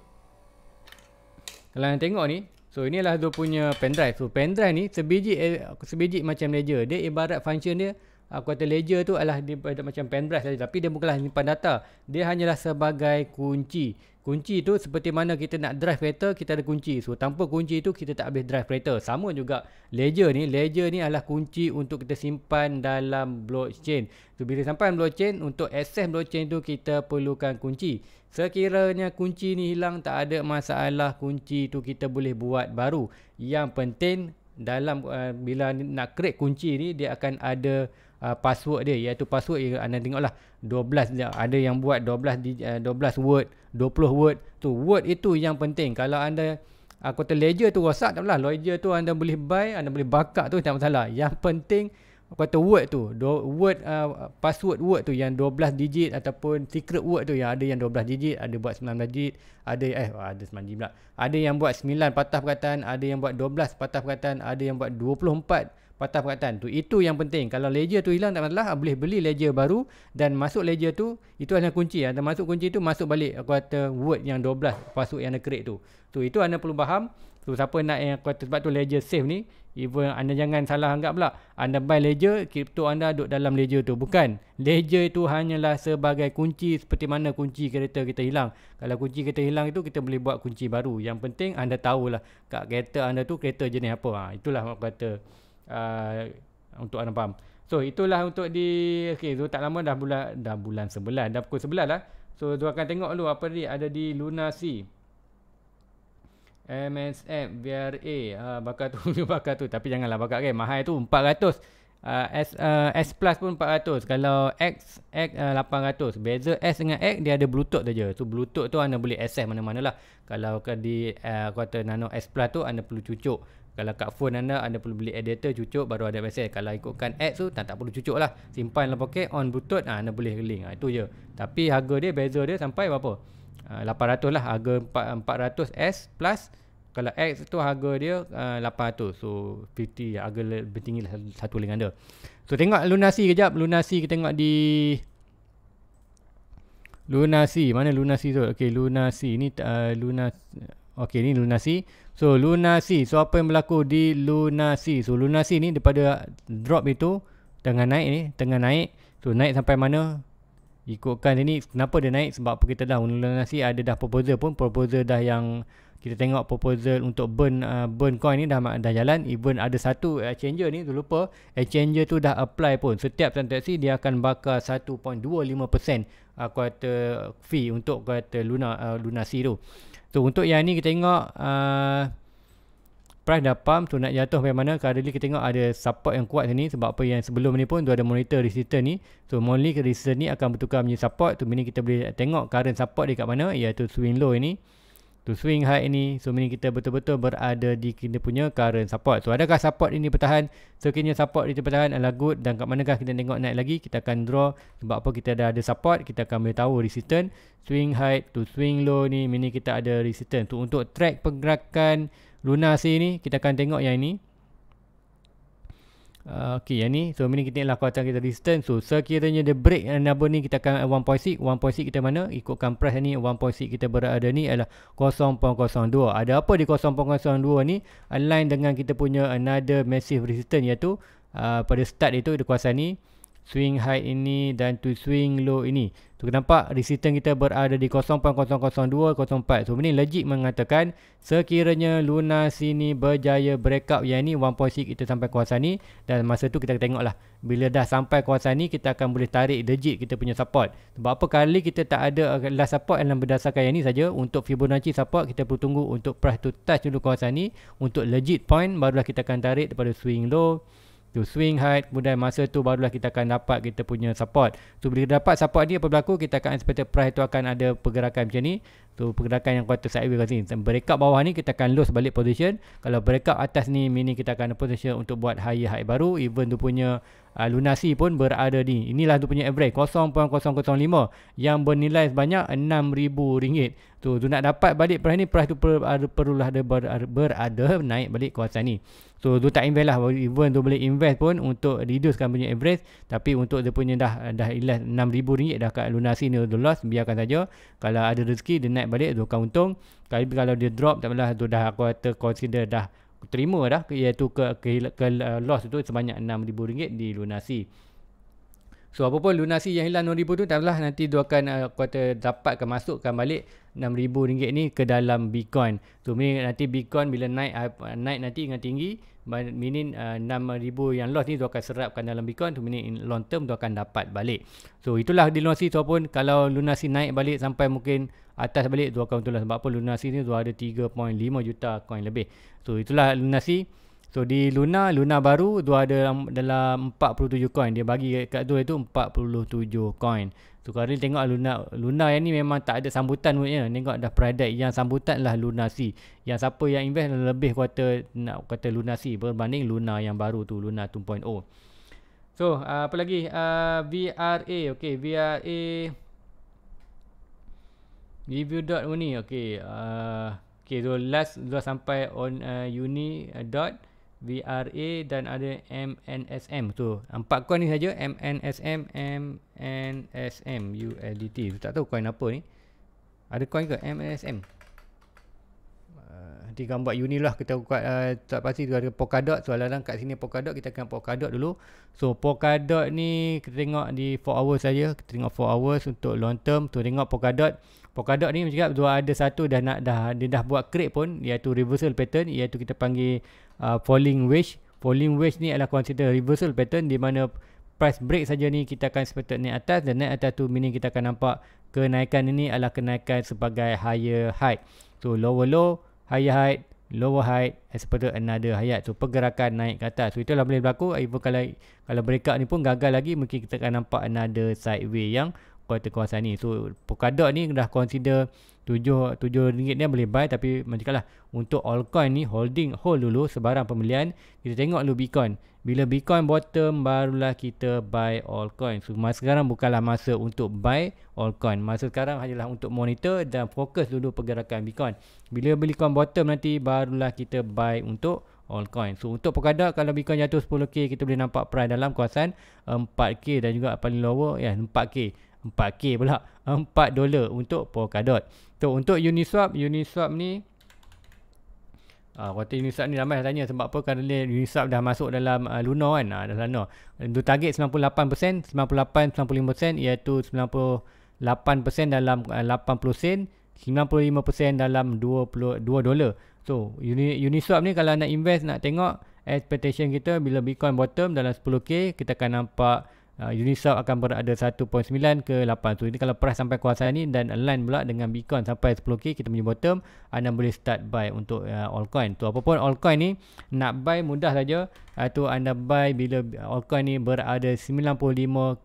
Kalau nak tengok ni, so inilah dia punya pen drive. So pen drive ni sebiji eh, sebiji macam ledger. Dia ibarat function dia aku kata ledger tu adalah dia macam pen drive tapi dia bukanlah simpan data. Dia hanyalah sebagai kunci. Kunci tu seperti mana kita nak drive kereta, kita ada kunci. So, tanpa kunci tu, kita tak boleh drive kereta. Sama juga ledger ni. Ledger ni adalah kunci untuk kita simpan dalam blockchain. So, bila simpan blockchain, untuk access blockchain tu, kita perlukan kunci. Sekiranya kunci ni hilang, tak ada masalah kunci tu kita boleh buat baru. Yang penting, dalam uh, bila nak create kunci ni, dia akan ada uh, password dia. Iaitu password yang anda tengoklah. lah. 12, ada yang buat 12, 12 eh, word. 20 word tu word itu yang penting kalau anda aku uh, ledger tu rosak tak apalah ledger tu anda boleh buy anda boleh bakar tu tak masalah yang penting aku kata word tu do, word uh, password word tu yang 12 digit ataupun secret word tu yang ada yang 12 digit ada buat 9 digit ada eh oh, ada 9 digit pula ada yang buat 9 patah perkataan ada yang buat 12 patah perkataan ada yang buat 24 patah perkataan tu. Itu yang penting. Kalau ledger tu hilang tak masalah, boleh beli ledger baru dan masuk ledger tu, itu adalah kunci. Ya. Anda masuk kunci tu, masuk balik kata word yang 12 password yang anda create tu. Tu itu anda perlu faham. So siapa nak yang kata sebab tu ledger safe ni, even anda jangan salah anggap pula. Anda buy ledger, kripto anda duduk dalam ledger tu. Bukan. Ledger itu hanyalah sebagai kunci seperti mana kunci kereta kita hilang. Kalau kunci kita hilang itu, kita boleh buat kunci baru. Yang penting anda tahulah kat kereta anda tu kereta jenis apa. Ha, itulah maksud kata. Ah, untuk anda faham. So itulah untuk di okey so tak lama dah bulan dah bulan sebelah dah pukul sebelah lah. So dua akan tengok dulu apa dia ada di lunasi. MSF VRA uh, ah, bakar tu bakar tu tapi janganlah bakar okay. mahal tu 400 uh, ah, S, uh, S plus pun 400 kalau X X uh, 800 beza S dengan X dia ada bluetooth saja so, bluetooth tu anda boleh access mana-mana lah kalau di uh, kuota nano S plus tu anda perlu cucuk kalau kat phone anda Anda perlu beli editor Cucuk baru ada message Kalau ikutkan ads tu Tak, tak perlu cucuk lah Simpan dalam poket On bluetooth ah, ha, Anda boleh link ha, Itu je Tapi harga dia Beza dia sampai berapa uh, ah, 800 lah Harga 400S Plus Kalau X tu harga dia uh, 800 So 50 Harga lebih tinggi lah Satu dengan dia So tengok lunasi kejap Lunasi kita tengok di Lunasi Mana lunasi tu Okay lunasi Ni uh, lunasi Okey ni lunasi. So lunasi. So apa yang berlaku di lunasi? So lunasi ni daripada drop itu tengah naik ni, tengah naik. So naik sampai mana? Ikutkan ini kenapa dia naik? Sebab apa kita dah lunasi ada dah proposal pun, proposal dah yang kita tengok proposal untuk burn uh, burn coin ni dah dah jalan even ada satu exchanger ni tu lupa exchanger tu dah apply pun setiap transaksi dia akan bakar 1.25% uh, quarter fee untuk quarter Luna uh, Lunasi tu So untuk yang ni kita tengok uh, price dah pump tu nak jatuh macam mana currently kita tengok ada support yang kuat sini sebab apa yang sebelum ni pun tu ada monitor resistance ni so monthly resistance ni akan bertukar menjadi support tu so, meaning kita boleh tengok current support dia kat mana iaitu swing low ini to swing high ini so meaning kita betul-betul berada di kita punya current support so adakah support ini bertahan so kini support ini bertahan adalah good dan kat manakah kita tengok naik lagi kita akan draw sebab apa kita dah ada support kita akan tahu resistance swing high to swing low ni meaning kita ada resistance so untuk track pergerakan lunasi ni kita akan tengok yang ini uh, okey yang ni so mini kita ialah kuatan kita distance so sekiranya dia break and number ni kita akan 1.6 1.6 kita mana ikutkan price ni 1.6 kita berada ni adalah 0.02 ada apa di 0.02 ni align dengan kita punya another massive resistance iaitu uh, pada start itu di kuasa ni swing high ini dan to swing low ini So nampak resistance kita berada di 0.0002 04. So ini legit mengatakan sekiranya Luna sini berjaya breakout yang ini 1.6 kita sampai kuasa ni dan masa tu kita tengok lah. bila dah sampai kuasa ni kita akan boleh tarik legit kita punya support. Sebab apa kali kita tak ada eh, last support dalam berdasarkan yang ni saja untuk Fibonacci support kita perlu tunggu untuk price to touch dulu kuasa ni untuk legit point barulah kita akan tarik daripada swing low to swing height kemudian masa tu barulah kita akan dapat kita punya support so bila kita dapat support ni apa berlaku kita akan expected price tu akan ada pergerakan macam ni Tu pergerakan yang kuat sideways kat sini. Breakout bawah ni kita akan lose balik position. Kalau breakout atas ni mini kita akan ada position untuk buat high high baru. Even tu punya uh, lunasi pun berada ni. Inilah tu punya average 0.005 yang bernilai sebanyak RM6,000. Tu, tu nak dapat balik price ni price tu per, ada, perlulah ada ber, berada naik balik kuasa ni. So tu tak invest lah. Even tu boleh invest pun untuk reducekan punya average. Tapi untuk dia punya dah dah ilas RM6,000 dah kat lunasi ni the loss. Biarkan saja. Kalau ada rezeki dia ingat balik dua kau untung tapi kalau dia drop tak malah tu dah aku kata consider dah terima dah iaitu ke, ke, ke uh, loss tu sebanyak RM6,000 dilunasi So apa pun lunasi yang hilang RM6,000 tu tak malah nanti dia akan uh, kuota dapatkan masukkan balik RM6,000 ni ke dalam Bitcoin. So nanti Bitcoin bila naik uh, naik nanti dengan tinggi meaning uh, 6000 yang loss ni tu akan serapkan dalam Bitcoin tu meaning in long term tu akan dapat balik. So itulah dilunasi tu pun kalau lunasi naik balik sampai mungkin atas balik dua akan untunglah sebab apa lunasi ni dua ada 3.5 juta coin lebih so itulah lunasi so di Luna Luna baru dua ada dalam 47 coin dia bagi kat tu itu 47 coin so kali ni tengok Luna Luna yang ni memang tak ada sambutan punya tengok dah predict yang sambutan lah lunasi yang siapa yang invest lebih kuota nak kata lunasi berbanding Luna yang baru tu Luna 2.0 So, uh, apa lagi? Uh, ah, VRA. Okay, VRA. Review review.uni okey uh, okay so last dua sampai on uh, uni uh, dot VRA dan ada MNSM tu empat coin ni saja MNSM MNSM ULDT tak tahu coin apa ni ada coin ke MNSM Nanti gambar unit lah kita buat uh, tak pasti ada pokadot So dalam kat sini pokadot kita akan pokadot dulu. So pokadot ni kita tengok di 4 hours saja. Kita tengok 4 hours untuk long term. Tu tengok pokadot pokadot ni macam dua ada satu dah nak dah dia dah buat create pun iaitu reversal pattern iaitu kita panggil uh, falling wedge. Falling wedge ni adalah consider reversal pattern di mana price break saja ni kita akan seperti ni atas dan naik atas tu meaning kita akan nampak kenaikan ini adalah kenaikan sebagai higher high. So lower low higher height, lower height as per another hayat. So pergerakan naik ke atas. So itulah boleh berlaku. Even kalau kalau breakout ni pun gagal lagi mungkin kita akan nampak another sideway yang kuat kuasa ni. So pokadok ni dah consider RM7 RM7 ni boleh buy tapi macam lah untuk all coin ni holding hold dulu sebarang pembelian kita tengok dulu Bitcoin bila Bitcoin bottom barulah kita buy all coin so masa sekarang bukanlah masa untuk buy all coin masa sekarang hanyalah untuk monitor dan fokus dulu pergerakan Bitcoin bila Bitcoin bottom nanti barulah kita buy untuk all coin. So untuk perkadak kalau Bitcoin jatuh 10k kita boleh nampak price dalam kawasan 4k dan juga paling lower ya yeah, 4k. 4K pula 4 dolar untuk Polkadot so, untuk Uniswap Uniswap ni Uh, ah, kata Uniswap ni ramai tanya sebab apa kerana Uniswap dah masuk dalam uh, ah, Luna kan uh, dah sana. Itu target 98%, 98 95% iaitu 98% dalam ah, uh, 80 sen, 95% dalam 20 2 dolar. So Uni, Uniswap ni kalau nak invest nak tengok expectation kita bila Bitcoin bottom dalam 10k kita akan nampak Ah, Uniswap akan berada 1.9 ke 8 so ini kalau price sampai kuasa ni dan align pula dengan Bitcoin sampai 10k kita punya bottom anda boleh start buy untuk uh, altcoin tu pun altcoin ni nak buy mudah saja itu anda buy bila altcoin ni berada 95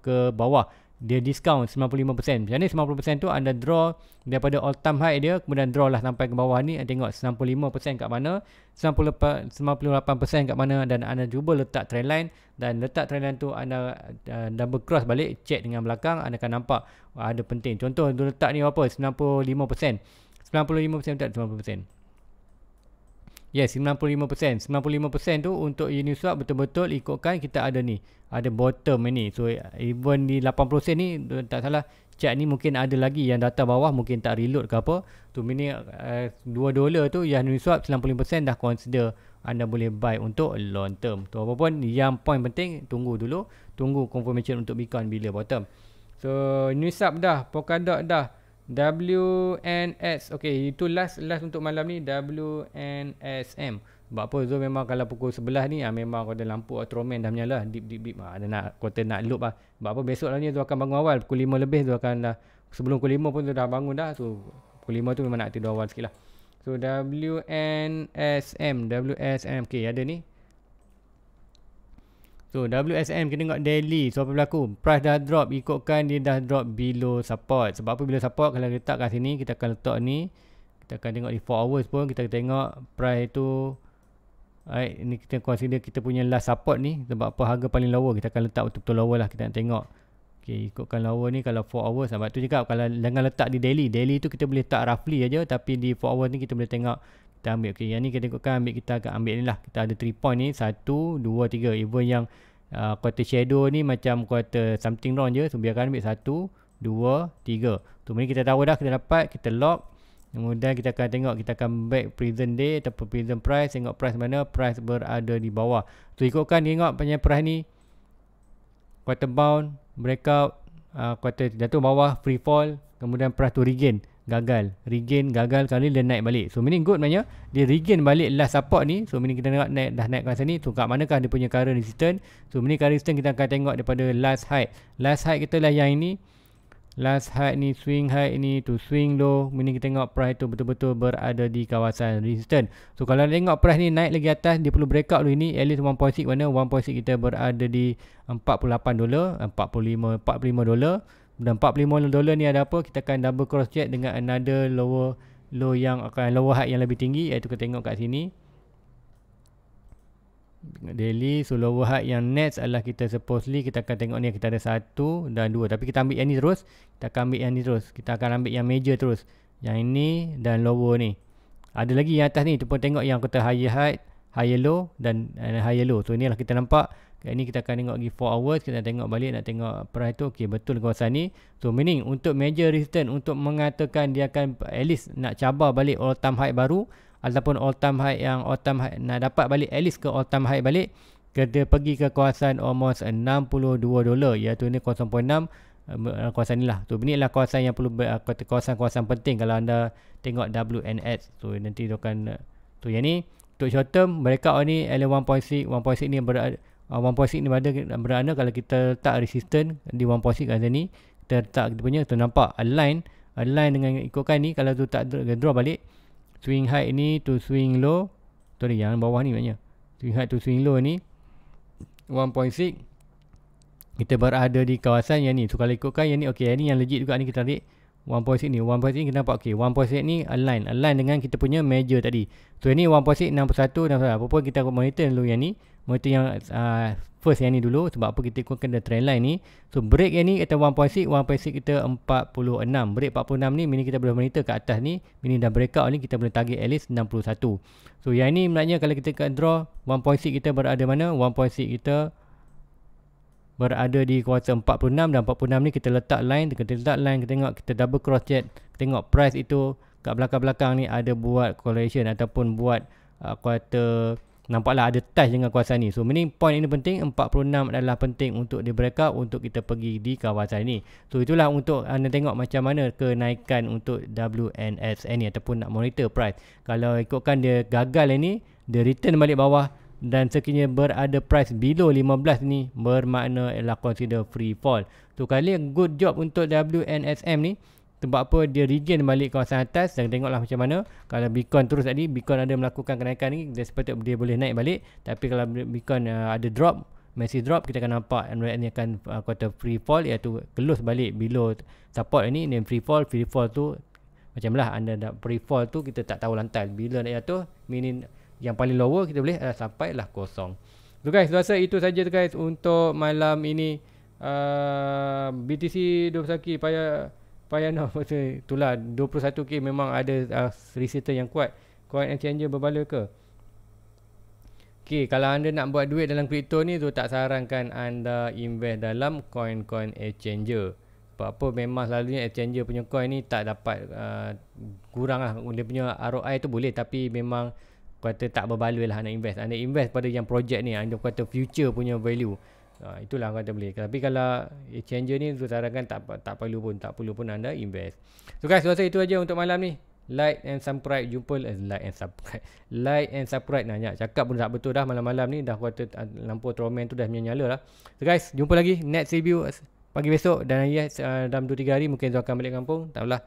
ke bawah dia discount 95% macam ni 90% tu anda draw daripada all time high dia kemudian draw lah sampai ke bawah ni anda tengok 95% kat mana 98% kat mana dan anda cuba letak trend line dan letak trend line tu anda uh, double cross balik check dengan belakang anda akan nampak ada penting contoh dia letak ni apa 95% 95% tak 90%, Yes, 95%. 95% tu untuk Uniswap betul-betul ikutkan kita ada ni. Ada bottom ni. So, even di 80 ni, eh, tak salah. Chat ni mungkin ada lagi yang data bawah mungkin tak reload ke apa. Tu mini uh, eh, 2 dolar tu yang Uniswap 95% dah consider anda boleh buy untuk long term. Tu apa pun yang point penting tunggu dulu. Tunggu confirmation untuk Bitcoin bila bottom. So, Uniswap dah, Polkadot dah. WNS. Okey, itu last last untuk malam ni WNSM. Sebab apa Zul memang kalau pukul 11 ni ah memang kau ada lampu Ultraman dah menyala deep deep deep ah, ada nak kau nak loop ah. Sebab apa besok lah ni Zul akan bangun awal pukul 5 lebih Zul akan dah sebelum pukul 5 pun Zul dah bangun dah. So pukul 5 tu memang nak tidur awal sikitlah. So WNSM WSM okey ada ni. So WSM kita tengok daily So apa berlaku Price dah drop Ikutkan dia dah drop below support Sebab apa below support Kalau letak kat sini Kita akan letak ni Kita akan tengok di 4 hours pun Kita akan tengok Price tu Alright Ni kita consider kita punya last support ni Sebab apa harga paling lower Kita akan letak betul-betul lower lah Kita nak tengok Okay ikutkan lower ni Kalau 4 hours Sebab tu cakap Kalau jangan letak di daily Daily tu kita boleh letak roughly aja Tapi di 4 hours ni kita boleh tengok kita ambil okay. yang ni kita tengokkan ambil kita akan ambil ni lah kita ada 3 point ni 1, 2, 3 even yang uh, quarter shadow ni macam quarter something wrong je so biarkan ambil 1, 2, 3 tu so, ni kita tahu dah kita dapat kita lock kemudian kita akan tengok kita akan back prison day atau present price tengok price mana price berada di bawah tu so, ikutkan tengok punya price ni quarter bound breakout uh, quarter jatuh bawah free fall kemudian price tu regain gagal regain gagal kali ni dia naik balik so meaning good maknanya dia regain balik last support ni so meaning kita tengok naik dah naik ke sini so kat manakah dia punya current resistance so meaning current resistance kita akan tengok daripada last high last high kita lah yang ini last high ni swing high ni to swing low meaning kita tengok price tu betul-betul berada di kawasan resistance so kalau tengok price ni naik lagi atas dia perlu breakout dulu ini at least 1.6 mana 1.6 kita berada di 48 dolar 45 45 dolar dan 45 dolar ni ada apa kita akan double cross check dengan another lower low yang akan lower high yang lebih tinggi iaitu kita tengok kat sini daily so lower high yang next adalah kita supposedly kita akan tengok ni kita ada satu dan dua tapi kita ambil yang ni terus kita akan ambil yang ni terus kita akan ambil yang major terus yang ini dan lower ni ada lagi yang atas ni tu pun tengok yang kita high high higher low dan higher low so inilah kita nampak Kali ni kita akan tengok lagi 4 hours kita tengok balik nak tengok price tu okey betul kawasan ni. So meaning untuk major resistance untuk mengatakan dia akan at least nak cabar balik all time high baru ataupun all time high yang all time high nak dapat balik at least ke all time high balik kita pergi ke kawasan almost 62 dolar iaitu ni 0.6 eh, eh, kawasan ni lah. So, ini lah kawasan yang perlu eh, kawasan-kawasan penting kalau anda tengok WNS. So, nanti dia akan tu so, yang ni. Untuk short term, mereka ni L1.6 1.6 ni berada 1.6 uh, ni berada berada kalau kita letak resistance di 1.6 kat sini kita letak kita punya kita nampak align align dengan ikutkan ni kalau tu tak draw balik swing high ni to swing low sorry yang bawah ni maknanya swing high to swing low ni 1.6 kita berada di kawasan yang ni so kalau ikutkan yang ni okey yang ni yang legit juga ni kita tarik 1.6 ni 1.6 kita nampak okay. 1.6 ni align align dengan kita punya major tadi so ini 1.6 61 apa pun kita monitor dulu yang ni monitor yang uh, first yang ni dulu sebab apa kita ikutkan the trend line ni so break yang ni kita 1.6 1.6 kita 46 break 46 ni mini kita boleh monitor ke atas ni mini dah break out ni kita boleh target at least 61 so yang ni maknanya kalau kita draw 1.6 kita berada mana 1.6 kita berada di kuasa 46 dan 46 ni kita letak line kita letak line kita tengok kita double cross chat kita tengok price itu kat belakang-belakang ni ada buat correlation ataupun buat uh, kuasa nampaklah ada touch dengan kuasa ni so meaning point ini penting 46 adalah penting untuk di breakout untuk kita pergi di kawasan ni so itulah untuk anda tengok macam mana kenaikan untuk WNS ni ataupun nak monitor price kalau ikutkan dia gagal ini dia return balik bawah dan sekiranya berada price below 15 ni bermakna ialah consider free fall. Tu kali good job untuk WNSM ni. Sebab apa dia regain balik kawasan atas dan tengoklah macam mana. Kalau Bitcoin terus tadi, Bitcoin ada melakukan kenaikan ni, dia sepatutnya dia boleh naik balik. Tapi kalau Bitcoin uh, ada drop, massive drop, kita akan nampak Android ni akan uh, kata free fall iaitu close balik below support ni. Dan free fall, free fall tu macam lah anda nak free fall tu kita tak tahu lantai bila nak jatuh. Meaning yang paling lower kita boleh uh, eh, sampai lah kosong. Tu guys, rasa itu saja tu guys untuk malam ini uh, BTC 21K payah payah nak no, itulah 21K memang ada uh, ah, resetor yang kuat. Coin exchange berbaloi ke? Okay, kalau anda nak buat duit dalam crypto ni tu tak sarankan anda invest dalam coin-coin exchange. Apa apa memang selalunya exchange punya coin ni tak dapat uh, kurang lah. Dia punya ROI tu boleh tapi memang kata tak berbaloi lah nak invest anda invest pada yang projek ni anda kata future punya value ha, itulah kata boleh tapi kalau exchanger ni saya sarankan tak, tak perlu pun tak perlu pun anda invest so guys rasa itu aja untuk malam ni like and subscribe jumpa eh, like and subscribe like and subscribe nanya cakap pun tak betul dah malam-malam ni dah kata ah, lampu tromen tu dah menyala lah so guys jumpa lagi next review pagi besok dan yes, uh, ah, dalam 2-3 hari mungkin saya akan balik kampung tak apalah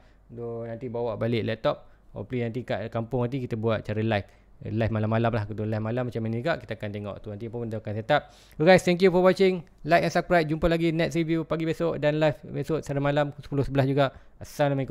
nanti bawa balik laptop hopefully nanti kat kampung nanti kita buat cara live Eh, live malam-malam lah kedua live malam macam ni juga kita akan tengok tu nanti pun dia akan set up so guys thank you for watching like and subscribe jumpa lagi next review pagi besok dan live besok sana malam 10 juga Assalamualaikum